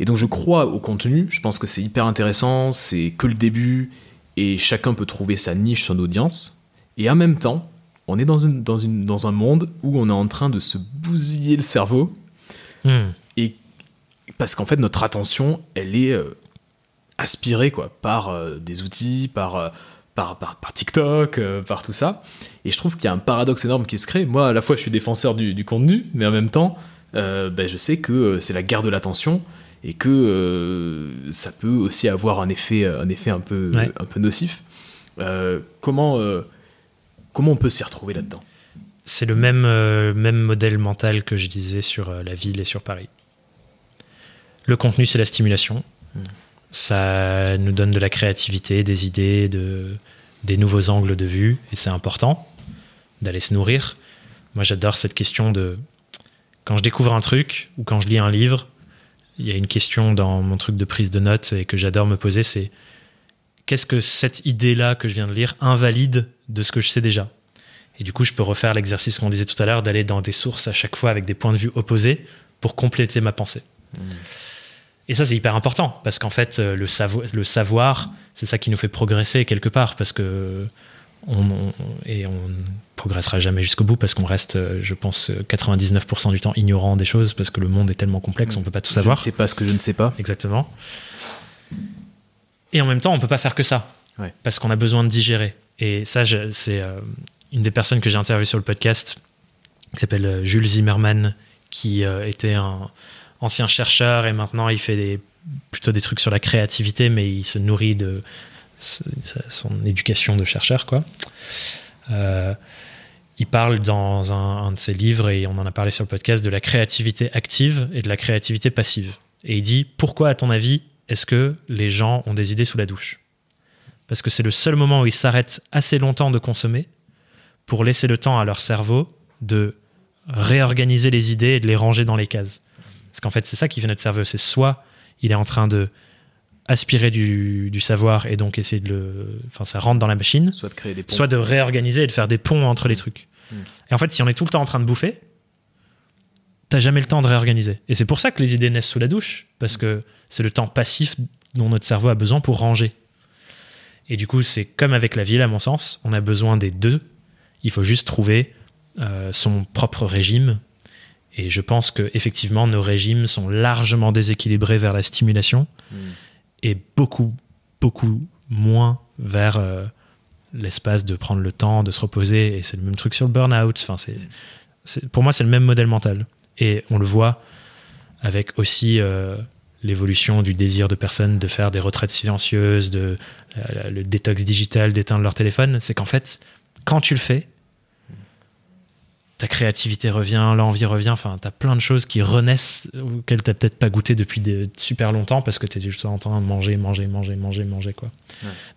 Et donc je crois au contenu, je pense que c'est hyper intéressant, c'est que le début, et chacun peut trouver sa niche, son audience. Et en même temps, on est dans, une, dans, une, dans un monde où on est en train de se bousiller le cerveau. Hmm. Et parce qu'en fait, notre attention, elle est euh, aspirée quoi, par euh, des outils, euh, par, par, par, TikTok, par tout ça. Et je trouve qu'il y a un paradoxe énorme qui se crée. Moi, à la fois, je suis défenseur du, du contenu, mais en même temps, ben, je sais que c'est la guerre de l'attention et que euh, ça peut aussi avoir un effet, euh, un effet un peu, un peu nocif. Euh, comment, comment on peut s'y retrouver là-dedans C'est le même, même modèle mental que je disais sur la ville et sur Paris. Le contenu, c'est la stimulation. Hmm. Ça nous donne de la créativité, des idées, de, des nouveaux angles de vue, et c'est important d'aller se nourrir. Moi, j'adore cette question de quand je découvre un truc ou quand je lis un livre, il y a une question dans mon truc de prise de notes et que j'adore me poser, c'est qu'est-ce que cette idée-là que je viens de lire invalide de ce que je sais déjà Et du coup, je peux refaire l'exercice qu'on disait tout à l'heure d'aller dans des sources à chaque fois avec des points de vue opposés pour compléter ma pensée. Mmh. Et ça, c'est hyper important parce qu'en fait, euh, le, le savoir, c'est ça qui nous fait progresser quelque part parce que on, on, et on progressera jamais jusqu'au bout parce qu'on reste, euh, je pense, 99% euh, du temps ignorant des choses parce que le monde est tellement complexe, on peut pas tout savoir. c'est pas ce que je ne sais pas. Exactement. Et en même temps, on peut pas faire que ça parce qu'on a besoin de digérer. Et ça, c'est euh, une des personnes que j'ai interviewé sur le podcast qui s'appelle Jules Zimmerman, qui était un ancien chercheur et maintenant il fait des, plutôt des trucs sur la créativité, mais il se nourrit de son éducation de chercheur, quoi. Euh, il parle dans un, de ses livres, et on en a parlé sur le podcast, de la créativité active et de la créativité passive. Et il dit Pourquoi, à ton avis, est-ce que les gens ont des idées sous la douche Parce que c'est le seul moment où ils s'arrêtent assez longtemps de consommer pour laisser le temps à leur cerveau de réorganiser les idées et de les ranger dans les cases. Parce qu'en fait, c'est ça qui vient de notre cerveau. C'est soit il est en train de aspirer du, savoir et donc essayer de le. Enfin, ça rentre dans la machine. Soit de créer des ponts. Soit de réorganiser et de faire des ponts entre les trucs. Hmm. Et en fait, si on est tout le temps en train de bouffer, t'as jamais le temps de réorganiser. Et c'est pour ça que les idées naissent sous la douche, parce que c'est le temps passif dont notre cerveau a besoin pour ranger. Et du coup, c'est comme avec la ville, à mon sens, on a besoin des deux. Il faut juste trouver euh, son propre régime. Et je pense que effectivement, nos régimes sont largement déséquilibrés vers la stimulation. Hmm et beaucoup, beaucoup moins vers euh, l'espace de prendre le temps, de se reposer. Et c'est le même truc sur le burn-out. Enfin, c'est, pour moi, c'est le même modèle mental. Et on le voit avec aussi euh, l'évolution du désir de personnes de faire des retraites silencieuses, de euh, le détox digital, d'éteindre leur téléphone. C'est qu'en fait, quand tu le fais, ta créativité revient, l'envie revient, enfin, t'as plein de choses qui renaissent ou qu'elle t'as peut-être pas goûté depuis super longtemps parce que t'es juste en train de manger, manger, manger, manger, manger, quoi.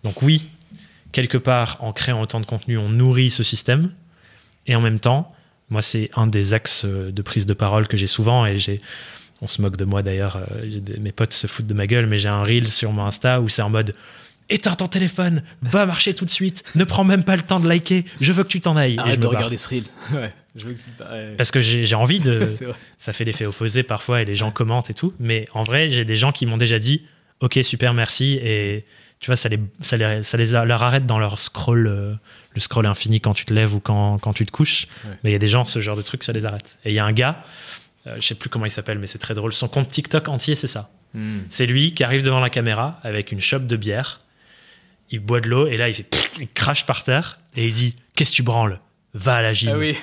Donc, oui, quelque part, en créant autant de contenu, on nourrit ce système et en même temps, moi, c'est un des axes de prise de parole que j'ai souvent et j'ai. On se moque de moi d'ailleurs, euh, mes potes se foutent de ma gueule, mais j'ai un reel sur mon Insta où c'est en mode éteins ton téléphone, va marcher tout de suite, ne prends même pas le temps de liker, je veux que tu t'en ailles. et je de regarder ce reel. Ouais. Parce que j'ai envie de. ça fait l'effet opposé parfois et les gens commentent et tout. Mais en vrai, j'ai des gens qui m'ont déjà dit Ok, super, merci. Et tu vois, ça les, ça les, leur arrête dans leur scroll, euh, le scroll infini quand tu te lèves ou quand, tu te couches. Mais il y a des gens, ce genre de truc, ça les arrête. Et il y a un gars, euh, je sais plus comment il s'appelle, mais c'est très drôle. Son compte TikTok entier, c'est ça. Hmm. C'est lui qui arrive devant la caméra avec une chope de bière. Il boit de l'eau et là, il, fait, il crache par terre et il dit Qu'est-ce que tu branles va à la gym, ah oui.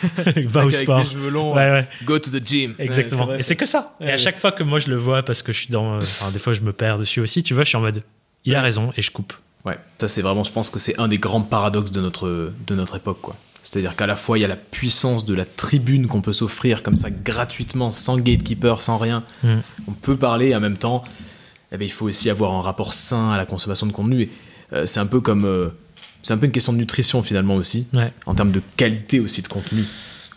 va au sport, ouais, ouais. go to the gym. Exactement. et c'est que ça. et à chaque fois que moi je le vois, parce que je suis dans, des fois je me perds dessus aussi, tu vois, je suis en mode, il a raison et je coupe. Ouais, ça c'est vraiment, je pense que c'est un des grands paradoxes de notre de notre époque, quoi. C'est-à-dire qu'à la fois il y a la puissance de la tribune qu'on peut s'offrir comme ça gratuitement, sans gatekeeper, sans rien. Mm. On peut parler et en même temps. Eh ben, il faut aussi avoir un rapport sain à la consommation de contenu. Et, euh, c'est un peu comme euh, c'est un peu une question de nutrition finalement aussi, en termes de qualité aussi de contenu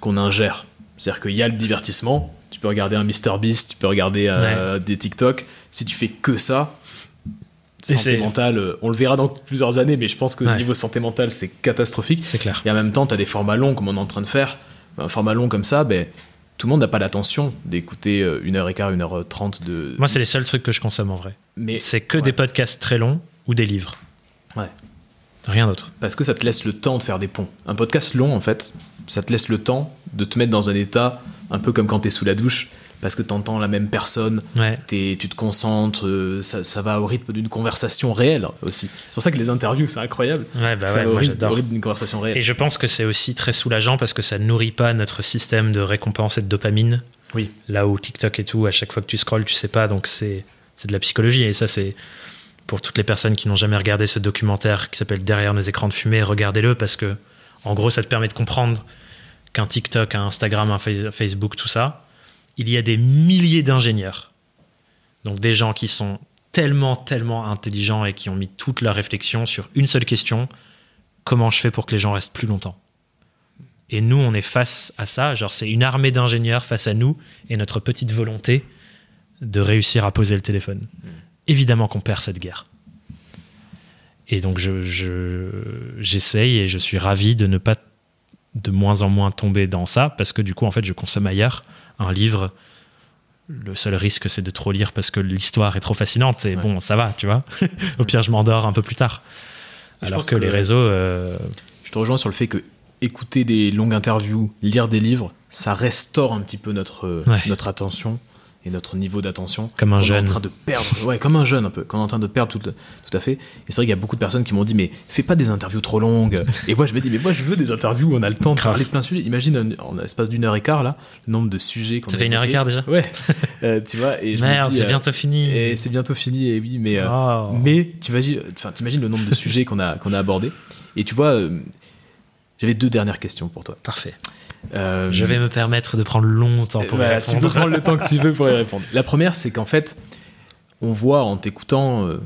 qu'on ingère. C'est-à-dire qu'il y a le divertissement, tu peux regarder un Mister Beast, tu peux regarder euh, des TikTok. Si tu fais que ça, santé mentale, euh, on le verra dans plusieurs années, mais je pense que niveau santé mentale, c'est catastrophique. C'est clair. Et en même temps, tu as des formats longs comme on est en train de faire. Un format long comme ça, ben, tout le monde n'a pas l'attention d'écouter 1 euh, et quart, 1 heure trente de. Moi, c'est les seuls trucs que je consomme en vrai. Mais c'est que des podcasts très longs ou des livres. Ouais. Rien d'autre. Parce que ça te laisse le temps de faire des ponts. Un podcast long, en fait, ça te laisse le temps de te mettre dans un état un peu comme quand t'es sous la douche, parce que t'entends la même personne, ouais. tu te concentres, euh, ça, va au rythme d'une conversation réelle aussi. C'est pour ça que les interviews, c'est incroyable. C'est bah au, rythme, d'une conversation réelle. Et je pense que c'est aussi très soulageant parce que ça nourrit pas notre système de récompense et de dopamine. Oui. Là où TikTok et tout, à chaque fois que tu scrolls tu sais pas, donc c'est de la psychologie. Et ça, c'est pour toutes les personnes qui n'ont jamais regardé ce documentaire qui s'appelle Derrière nos écrans de fumée, regardez-le parce que, en gros, ça te permet de comprendre qu'un TikTok, un Instagram, un Facebook, tout ça, il y a des milliers d'ingénieurs. Donc des gens qui sont tellement, tellement intelligents et qui ont mis toute leur réflexion sur une seule question, comment je fais pour que les gens restent plus longtemps Et nous, on est face à ça, genre c'est une armée d'ingénieurs face à nous et notre petite volonté de réussir à poser le téléphone. Mmh évidemment qu'on perd cette guerre. Et donc j'essaye je, et je suis ravi de ne pas de moins en moins tomber dans ça, parce que du coup, en fait, je consomme ailleurs un livre. Le seul risque, c'est de trop lire parce que l'histoire est trop fascinante. Et bon, ça va, tu vois. Au pire, je m'endors un peu plus tard. Alors que, les réseaux. Euh, je te rejoins sur le fait que écouter des longues interviews, lire des livres, ça restaure un petit peu notre, notre attention et notre niveau d'attention. Comme un jeune. Est en train de perdre. Ouais, comme un jeune un peu. Qu'on est en train de perdre tout, tout à fait. Et c'est vrai qu'il y a beaucoup de personnes qui m'ont dit, mais fais pas des interviews trop longues. et moi, je me dis, mais moi, je veux des interviews où on a le temps de parler de plein de sujets. Imagine, en, espace l'espace d'une heure et quart, là, le nombre de sujets qu'on a. Ça fait une heure et quart déjà Ouais. Euh, tu vois, et je Merde, c'est euh, bientôt fini. Et c'est bientôt fini, et oui, mais, euh, oh. mais tu imagines, le nombre de sujets qu'on a, qu'on a abordés. Et tu vois, j'avais deux dernières questions pour toi. Parfait. Euh, je vais me permettre de prendre longtemps pour y répondre. le temps que tu veux pour y répondre. La première, c'est qu'en fait, on voit en t'écoutant, euh,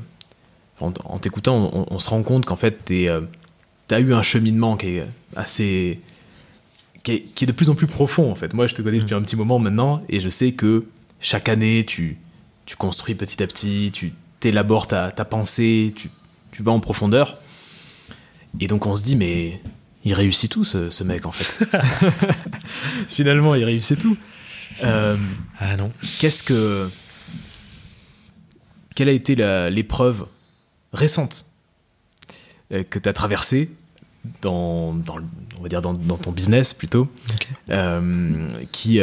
en, t'écoutant, on, se rend compte qu'en fait, tu euh, as eu un cheminement qui est assez, qui est, de plus en plus profond. En fait, moi, je te connais mm. depuis un petit moment maintenant, et je sais que chaque année, tu, construis petit à petit, tu t'élabores ta, ta pensée, tu vas en profondeur. Et donc on se dit, mais il réussit tout, ce, mec, en fait. Finalement, il réussit tout. Euh, ah non. Qu'est-ce que. Quelle a été l'épreuve récente euh, que tu as traversée dans, va dire dans, ton business plutôt, euh, qui,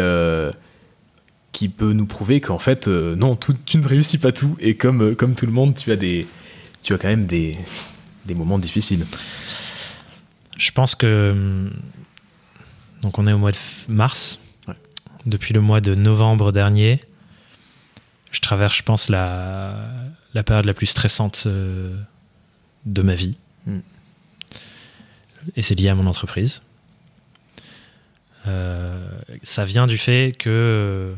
qui peut nous prouver qu'en fait, non, tu ne réussis pas tout. Et comme, comme tout le monde, tu as, des, tu as quand même des, des moments difficiles. Je pense que. Hum, donc, on est au mois de mars. Depuis le mois de novembre dernier, je traverse, je pense, la, période la plus stressante euh, de ma vie. Hmm. Et c'est lié à mon entreprise. Euh, ça vient du fait que euh,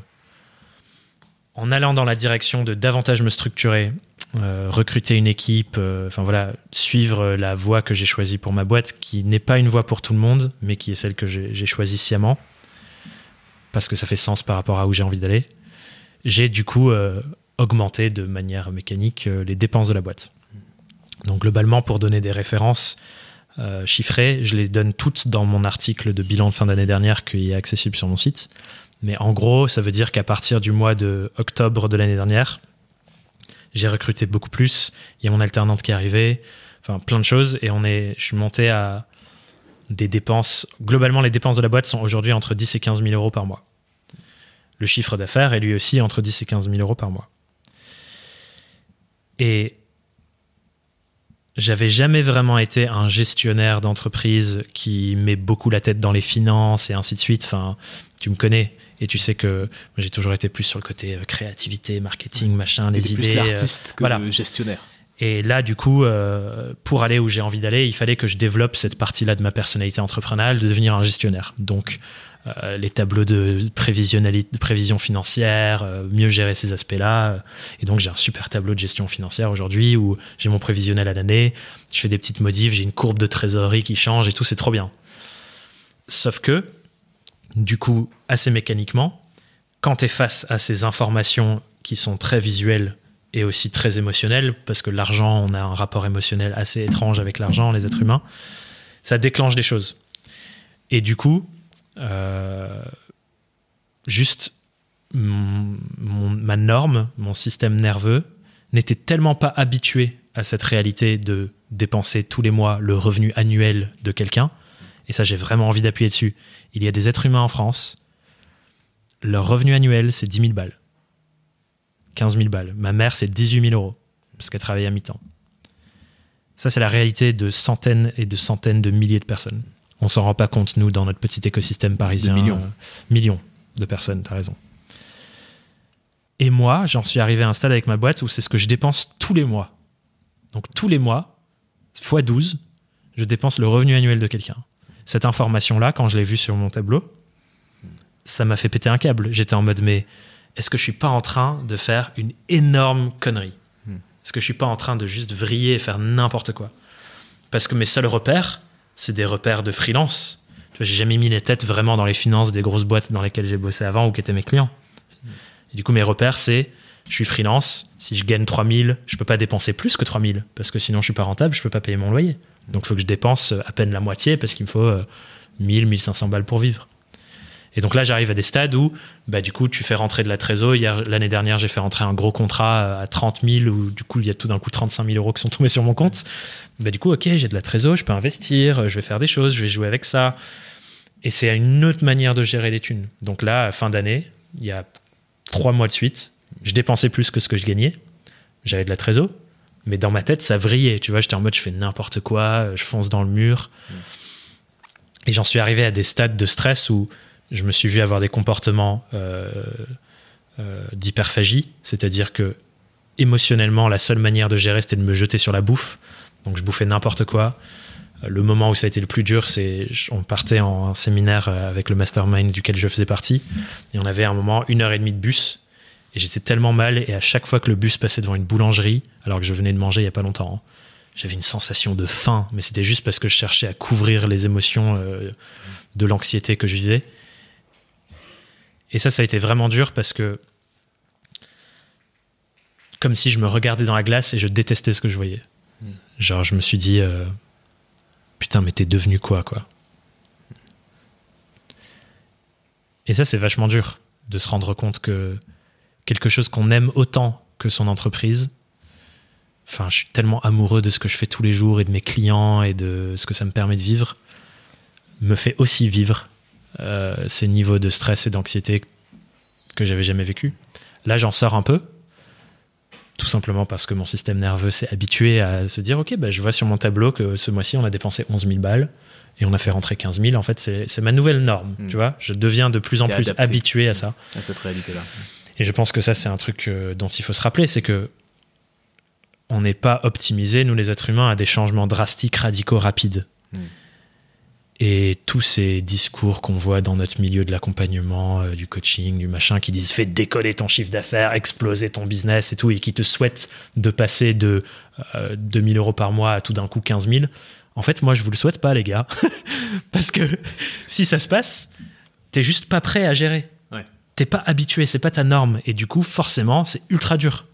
en allant dans la direction de davantage me structurer euh, recruter une équipe, euh, voilà, suivre la voie que j'ai choisie pour ma boîte, qui n'est pas une voie pour tout le monde, mais qui est celle que j'ai choisie sciemment, parce que ça fait sens par rapport à où j'ai envie d'aller. J'ai du coup euh, augmenté de manière mécanique les dépenses de la boîte. Donc globalement, pour donner des références chiffrées, je les donne toutes dans mon article de bilan de fin d'année dernière qui est accessible sur mon site. Mais en gros, ça veut dire qu'à partir du mois de octobre de l'année dernière, j'ai recruté beaucoup plus. Il y a mon alternante qui est arrivée. Enfin, plein de choses. Et on est, je suis monté à des dépenses. Globalement, les dépenses de la boîte sont aujourd'hui entre 10 et 15 000 euros par mois. Le chiffre d'affaires est lui aussi entre 10 et 15 000 euros par mois. Et j'avais jamais vraiment été un gestionnaire d'entreprise qui met beaucoup la tête dans les finances et ainsi de suite. Enfin, tu me connais et tu sais que j'ai toujours été plus sur le côté euh, créativité, marketing, machin, les idées. Plus euh, l'artiste que le gestionnaire. Et là, du coup, euh, pour aller où j'ai envie d'aller, il fallait que je développe cette partie-là de ma personnalité entrepreneuriale, de devenir un gestionnaire. Donc, les tableaux de, de prévision financière, mieux gérer ces aspects-là. Et donc, j'ai un super tableau de gestion financière aujourd'hui où j'ai mon prévisionnel à l'année, je fais des petites modifs, j'ai une courbe de trésorerie qui change et tout, c'est trop bien. Sauf que, du coup, assez mécaniquement, quand tu es face à ces informations qui sont très visuelles et aussi très émotionnelles, parce que l'argent, on a un rapport émotionnel assez étrange avec l'argent, les êtres humains, ça déclenche des choses. Et du coup, euh, juste ma norme, mon système nerveux, n'était tellement pas habitué à cette réalité de dépenser tous les mois le revenu annuel de quelqu'un et ça j'ai vraiment envie d'appuyer dessus, il y a des êtres humains en France, leur revenu annuel c'est 10 000 balles. 15 000 balles. Ma mère c'est 18 000 euros, parce qu'elle travaille à mi-temps. Ça c'est la réalité de centaines et de centaines de milliers de personnes. On s'en rend pas compte, nous, dans notre petit écosystème parisien. De millions. Euh, millions de personnes, tu as raison. Et moi, j'en suis arrivé à un stade avec ma boîte où c'est ce que je dépense tous les mois. Donc tous les mois, fois 12, je dépense le revenu annuel de quelqu'un cette information-là, quand je l'ai vue sur mon tableau, ça m'a fait péter un câble. J'étais en mode, mais est-ce que je suis pas en train de faire une énorme connerie Est-ce que je suis pas en train de juste vriller et faire n'importe quoi Parce que mes seuls repères, c'est des repères de freelance. Tu vois, j'ai jamais mis les têtes vraiment dans les finances des grosses boîtes dans lesquelles j'ai bossé avant ou qui étaient mes clients. Et du coup, mes repères, c'est je suis freelance, si je gagne 3000, je peux pas dépenser plus que 3000 parce que sinon je suis pas rentable, je peux pas payer mon loyer. Donc il faut que je dépense euh, à peine la moitié parce qu'il me faut 1000, euh, 1500 balles pour vivre. Et donc là, j'arrive à des stades où, bah, du coup, tu fais rentrer de la trésor. L'année dernière, j'ai fait rentrer un gros contrat euh, à 30 000, où du coup, il y a tout d'un coup 35 000 euros qui sont tombés sur mon compte. Bah, du coup, ok, j'ai de la trésorerie, je peux investir, je vais faire des choses, je vais jouer avec ça. Et c'est une autre manière de gérer les thunes. Donc là, fin d'année, il y a trois mois de suite, je dépensais plus que ce que je gagnais. J'avais de la trésorerie. Mais dans ma tête, ça vrillait. Tu vois, j'étais en mode, je fais n'importe quoi, euh, je fonce dans le mur. Mm. Et j'en suis arrivé à des stades de stress où je me suis vu avoir des comportements euh, euh, d'hyperphagie, c'est-à-dire que émotionnellement, la seule manière de gérer, c'était de me jeter sur la bouffe. Donc je bouffais n'importe quoi. Le moment où ça a été le plus dur, c'est on partait en séminaire avec le mastermind duquel je faisais partie, et on avait un moment une heure et demie de bus et j'étais tellement mal, et à chaque fois que le bus passait devant une boulangerie, alors que je venais de manger il y a pas longtemps, hein, j'avais une sensation de faim, mais c'était juste parce que je cherchais à couvrir les émotions euh, de l'anxiété que je vivais. Et ça, ça a été vraiment dur parce que. Comme si je me regardais dans la glace et je détestais ce que je voyais. Genre, je me suis dit, euh, putain, mais t'es devenu quoi, quoi Et ça, c'est vachement dur de se rendre compte que quelque chose qu'on aime autant que son entreprise. Enfin, je suis tellement amoureux de ce que je fais tous les jours et de mes clients et de ce que ça me permet de vivre, me fait aussi vivre euh, ces niveaux de stress et d'anxiété que j'avais jamais vécu. Là, j'en sors un peu, tout simplement parce que mon système nerveux s'est habitué à se dire Ok, bah, je vois sur mon tableau que ce mois-ci, on a dépensé 11 000 balles et on a fait rentrer 15 000. En fait, c'est ma nouvelle norme, hmm. tu vois. Je deviens de plus en plus habitué à ça. À cette réalité-là. Et je pense que ça, c'est un truc euh, dont il faut se rappeler, c'est que on n'est pas optimisé, nous les êtres humains, à des changements drastiques, radicaux, rapides. Mm. Et tous ces discours qu'on voit dans notre milieu de l'accompagnement, euh, du coaching, du machin, qui disent fais décoller ton chiffre d'affaires, exploser ton business et tout, et qui te souhaitent de passer de 2 euh, 2000 euros par mois à tout d'un coup 15 000. En fait, moi, je vous le souhaite pas, les gars. Parce que si ça se passe, tu t'es juste pas prêt à gérer t'es pas habitué, c'est pas ta norme. Et du coup, forcément, c'est ultra dur.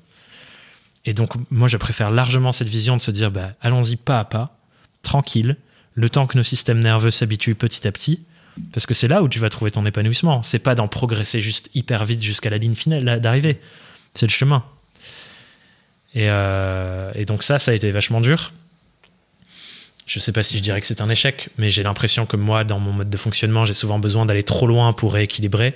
Et donc, moi, je préfère largement cette vision de se dire, bah, allons-y pas à pas, tranquille, le temps que nos systèmes nerveux s'habituent petit à petit, parce que c'est là où tu vas trouver ton épanouissement. C'est pas d'en progresser juste hyper vite jusqu'à la ligne finale d'arriver, C'est le chemin. Et, euh, et, donc ça, ça a été vachement dur. Je sais pas si je dirais que c'est un échec, mais j'ai l'impression que moi, dans mon mode de fonctionnement, j'ai souvent besoin d'aller trop loin pour rééquilibrer.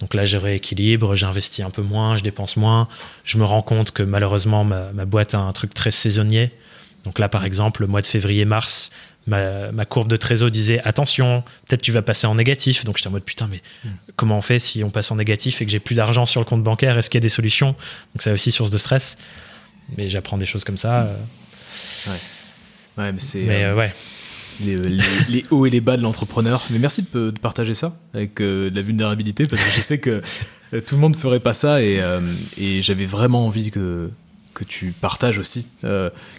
Donc là, je rééquilibre, j'investis un peu moins, je dépense moins. Je me rends compte que malheureusement, ma, boîte a un truc très saisonnier. Donc là, par mm. exemple, le mois de février-mars, ma, courbe de trésor disait attention, peut-être tu vas passer en négatif. Donc j'étais en mode putain, mais mm. comment on fait si on passe en négatif et que j'ai plus d'argent sur le compte bancaire Est-ce qu'il y a des solutions Donc ça aussi source de stress. Mais j'apprends des choses comme ça. Mm. Euh. Ouais. mais c'est. Euh, euh, ouais. Euh, les, hauts et les bas de l'entrepreneur. Mais merci de, partager ça avec euh, de la vulnérabilité parce que je sais que euh, tout le monde ferait pas ça et, j'avais vraiment envie que, que tu partages aussi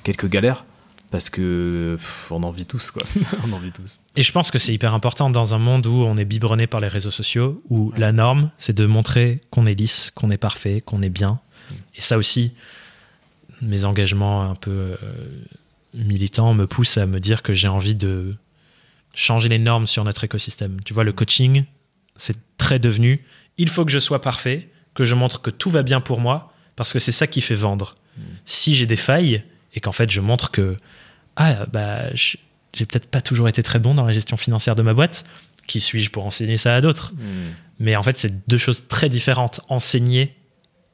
quelques galères parce que on en vit tous quoi. on en tous. Et je pense que c'est hyper important dans un monde où on est biberonné par les réseaux sociaux où la norme c'est de montrer qu'on est lisse, qu'on est parfait, qu'on est bien. Mm. Et ça aussi mes engagements un peu militant me pousse à me dire que j'ai envie de changer les normes sur notre écosystème. Tu vois, le coaching, c'est très devenu il faut que je sois parfait, que je montre que tout va bien pour moi, parce que c'est ça qui fait vendre. Hmm. Si j'ai des failles et qu'en fait je montre que ah bah j'ai peut-être pas toujours été très bon dans la gestion financière de ma boîte, qui suis-je pour enseigner ça à d'autres hmm. Mais en fait, c'est deux choses très différentes enseigner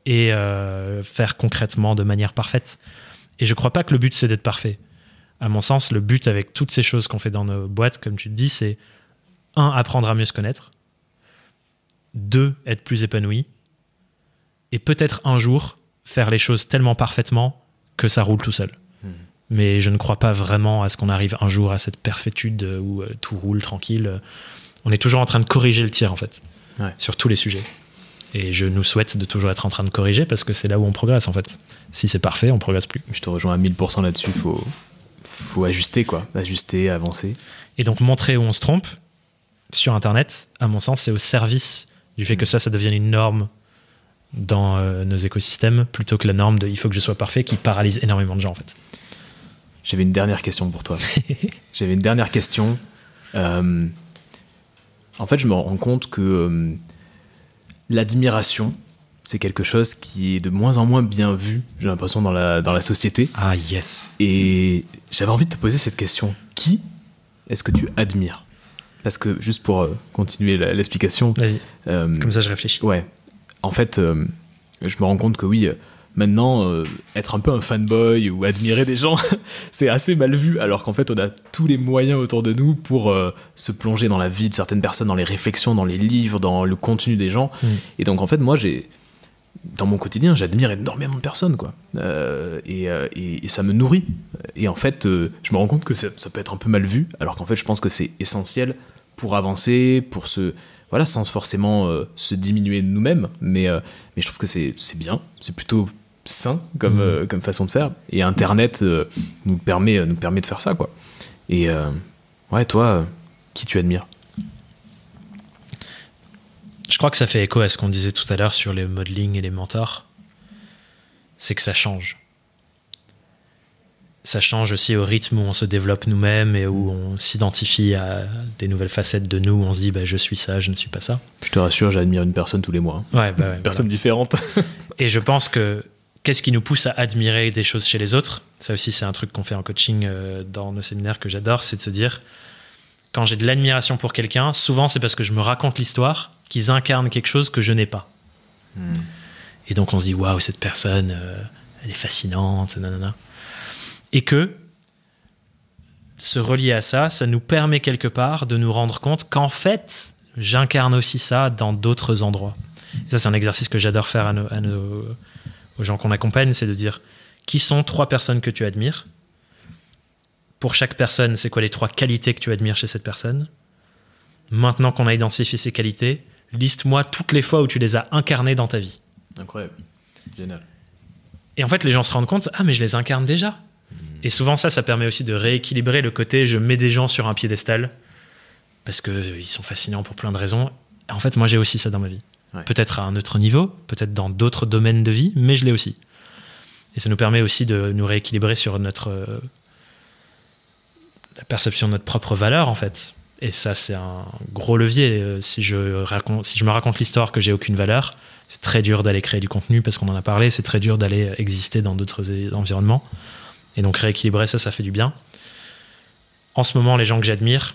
et euh, faire concrètement de manière parfaite. Et je crois pas que le but, c'est d'être parfait. À mon sens, le but avec toutes ces choses qu'on fait dans nos boîtes, comme tu dis, c'est un, apprendre à mieux se connaître. 2. être plus épanoui. Et peut-être un jour, faire les choses tellement parfaitement que ça roule tout seul. Hmm. Mais je ne crois pas vraiment à ce qu'on arrive un jour à cette perfétude où euh, tout roule tranquille. On est toujours en train de corriger le tir, en fait, sur tous les sujets. Et je nous souhaite de toujours être en train de corriger parce que c'est là où on progresse en fait. Si c'est parfait, on progresse plus. Je te rejoins à 1000% là-dessus. Faut, faut ajuster quoi, ajuster, avancer. Et donc montrer où on se trompe sur Internet, à mon sens, c'est au service du fait que ça, ça devienne une norme dans euh, nos écosystèmes plutôt que la norme de il faut que je sois parfait qui paralyse énormément de gens en fait. J'avais une dernière question pour toi. J'avais une dernière question. Euh, en fait, je me rends compte que euh, l'admiration, c'est quelque chose qui est de moins en moins bien vu, j'ai l'impression, dans la, dans la société. Ah, yes. Et j'avais envie de te poser cette question. Qui est-ce que tu admires Parce que, juste pour euh, continuer l'explication. Vas-y. Euh, Comme ça, je réfléchis. Ouais. En fait, euh, je me rends compte que oui, Maintenant, euh, être un peu un fanboy ou admirer des gens, c'est assez mal vu, alors qu'en fait, on a tous les moyens autour de nous pour euh, se plonger dans la vie de certaines personnes, dans les réflexions, dans les livres, dans le contenu des gens. Mm. Et donc, en fait, moi, j'ai dans mon quotidien, j'admire énormément de personnes, quoi. Euh, et, et, ça me nourrit. Et en fait, je me rends compte que ça, peut être un peu mal vu, alors qu'en fait, je pense que c'est essentiel pour avancer, pour se, voilà, sans forcément se diminuer nous-mêmes. Mais, mais je trouve que c'est bien, c'est plutôt sain comme, mm. euh, comme façon de faire. Et Internet euh, nous, permet, euh, nous permet de faire ça, quoi. Et ouais, toi, qui tu admires je crois que ça fait écho à ce qu'on disait tout à l'heure sur les modeling et les mentors. C'est que ça change. Ça change aussi au rythme où on se développe nous-mêmes et où mm. on s'identifie à des nouvelles facettes de nous. Où on se dit, bah, je suis ça, je ne suis pas ça. Je te rassure, j'admire une personne tous les mois. Hein. Ouais, bah personne bah différente. et je pense que qu'est-ce qui nous pousse à admirer des choses chez les autres Ça aussi, c'est un truc qu'on fait en coaching euh, dans nos séminaires que j'adore, c'est de se dire, quand j'ai de l'admiration pour quelqu'un, souvent c'est parce que je me raconte l'histoire qu'ils incarnent quelque chose que je n'ai pas. Hmm. Et donc on se dit, waouh, cette personne, euh, elle est fascinante, nanana. Et que se relier à ça, ça nous permet quelque part de nous rendre compte qu'en fait, j'incarne aussi ça dans d'autres endroits. ça, c'est un exercice que j'adore faire à nos aux gens qu'on accompagne, c'est de dire qui sont trois personnes que tu admires. Pour chaque personne, c'est quoi les trois qualités que tu admires chez cette personne. Maintenant qu'on a identifié ces qualités, liste-moi toutes les fois où tu les as incarnées dans ta vie. Incroyable. Génial. Et en fait, les gens se rendent compte, ah mais je les incarne déjà. Hmm. Et souvent ça, ça permet aussi de rééquilibrer le côté je mets des gens sur un piédestal parce que euh, ils sont fascinants pour plein de raisons. En fait, moi j'ai aussi ça dans ma vie peut-être à un autre niveau, peut-être dans d'autres domaines de vie, mais je l'ai aussi. Et ça nous permet aussi de nous rééquilibrer sur notre euh, la perception de notre propre valeur en fait. Et ça, c'est un gros levier. Euh, si je, raconte, si je me raconte l'histoire que j'ai aucune valeur, c'est très dur d'aller créer du contenu parce qu'on en a parlé, c'est très dur d'aller euh, exister dans d'autres environnements. Et donc rééquilibrer ça, ça fait du bien. En ce moment, les gens que j'admire,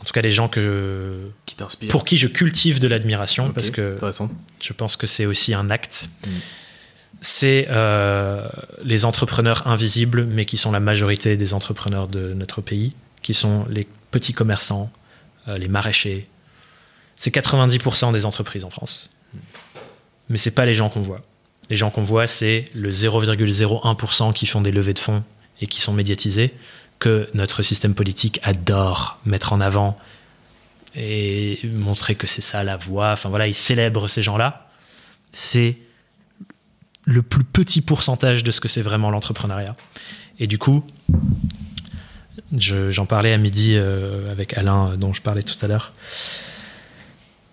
en tout cas les gens que qui t'inspirent pour qui je cultive de l'admiration parce que je pense que c'est aussi un acte mm. c'est euh, les entrepreneurs invisibles mais qui sont la majorité des entrepreneurs de notre pays qui sont les petits commerçants euh, les maraîchers c'est 90% des entreprises en France Mais mm. mais c'est pas les gens qu'on voit les gens qu'on voit c'est le 0,01% qui font des levées de fonds et qui sont médiatisés que notre système politique adore mettre en avant et montrer que c'est ça la voie. Enfin voilà, ils célèbrent ces gens-là. C'est le plus petit pourcentage de ce que c'est vraiment l'entrepreneuriat. Et du coup, j'en parlais à midi euh, avec Alain, euh, dont je parlais tout à l'heure.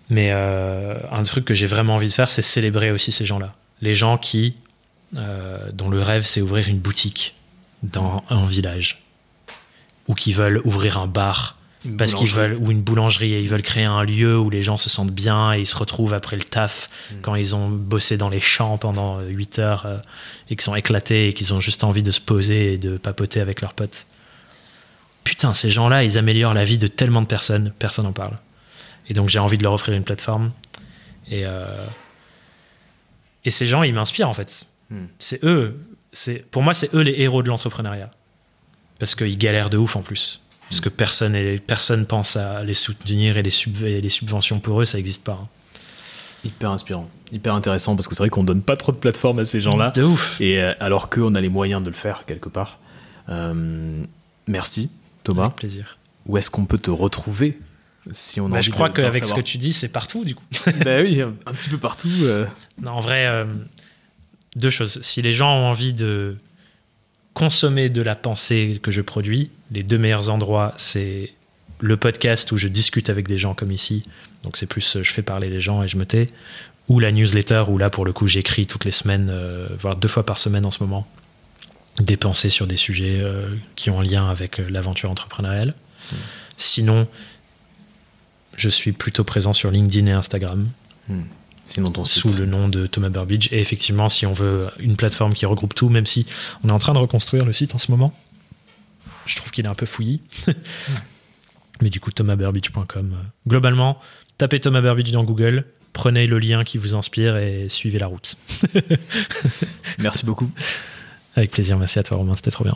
Mais euh, un truc que j'ai vraiment envie de faire, c'est célébrer aussi ces gens-là. Les gens qui, dont le rêve, c'est ouvrir une boutique dans un village ou qui veulent ouvrir un bar parce qu'ils veulent ou une boulangerie et ils veulent créer un lieu où les gens se sentent bien et ils se retrouvent après le taf mm. quand ils ont bossé dans les champs pendant 8 euh, heures euh, et qu'ils sont éclatés et qu'ils ont juste envie de se poser et de papoter avec leurs potes. Putain, ces gens-là, ils améliorent la vie de tellement de personnes, personne n'en parle. Et donc j'ai envie de leur offrir une plateforme. Et, euh, et ces gens, ils m'inspirent en fait. Mm. C'est eux, pour moi, c'est eux les héros de l'entrepreneuriat parce qu'ils galèrent de ouf en plus. Parce que personne, personne pense à les soutenir et les, subventions pour eux, ça n'existe pas. Hein. Hyper inspirant, hyper intéressant, parce que c'est vrai qu'on donne pas trop de plateforme à ces gens-là. De ouf. Et euh, alors qu'on a les moyens de le faire quelque part. Euh, merci, Thomas. Avec plaisir. Où est-ce qu'on peut te retrouver si on bah, Je crois qu'avec ce que tu dis, c'est partout, du coup. bah oui, un, petit peu partout. Euh. Non, en vrai, deux choses. Si les gens ont envie de consommer de la pensée que je produis, les deux meilleurs endroits, c'est le podcast où je discute avec des gens comme ici. Donc c'est plus euh, je fais parler les gens et je me tais. Ou la newsletter où là pour le coup j'écris toutes les semaines, euh, voire deux fois par semaine en ce moment, des pensées sur des sujets euh, qui ont un lien avec l'aventure entrepreneuriale. Hmm. Sinon, je suis plutôt présent sur LinkedIn et Instagram. Hmm sous le nom de Thomas Burbidge. Et effectivement, si on veut une plateforme qui regroupe tout, même si on est en train de reconstruire le site en ce moment, je trouve qu'il est un peu fouillis. Mais du coup, thomasburbidge.com. Globalement, tapez Thomas Burbidge dans Google, prenez le lien qui vous inspire et suivez la route. merci beaucoup. Avec plaisir, merci à toi Romain, c'était trop bien.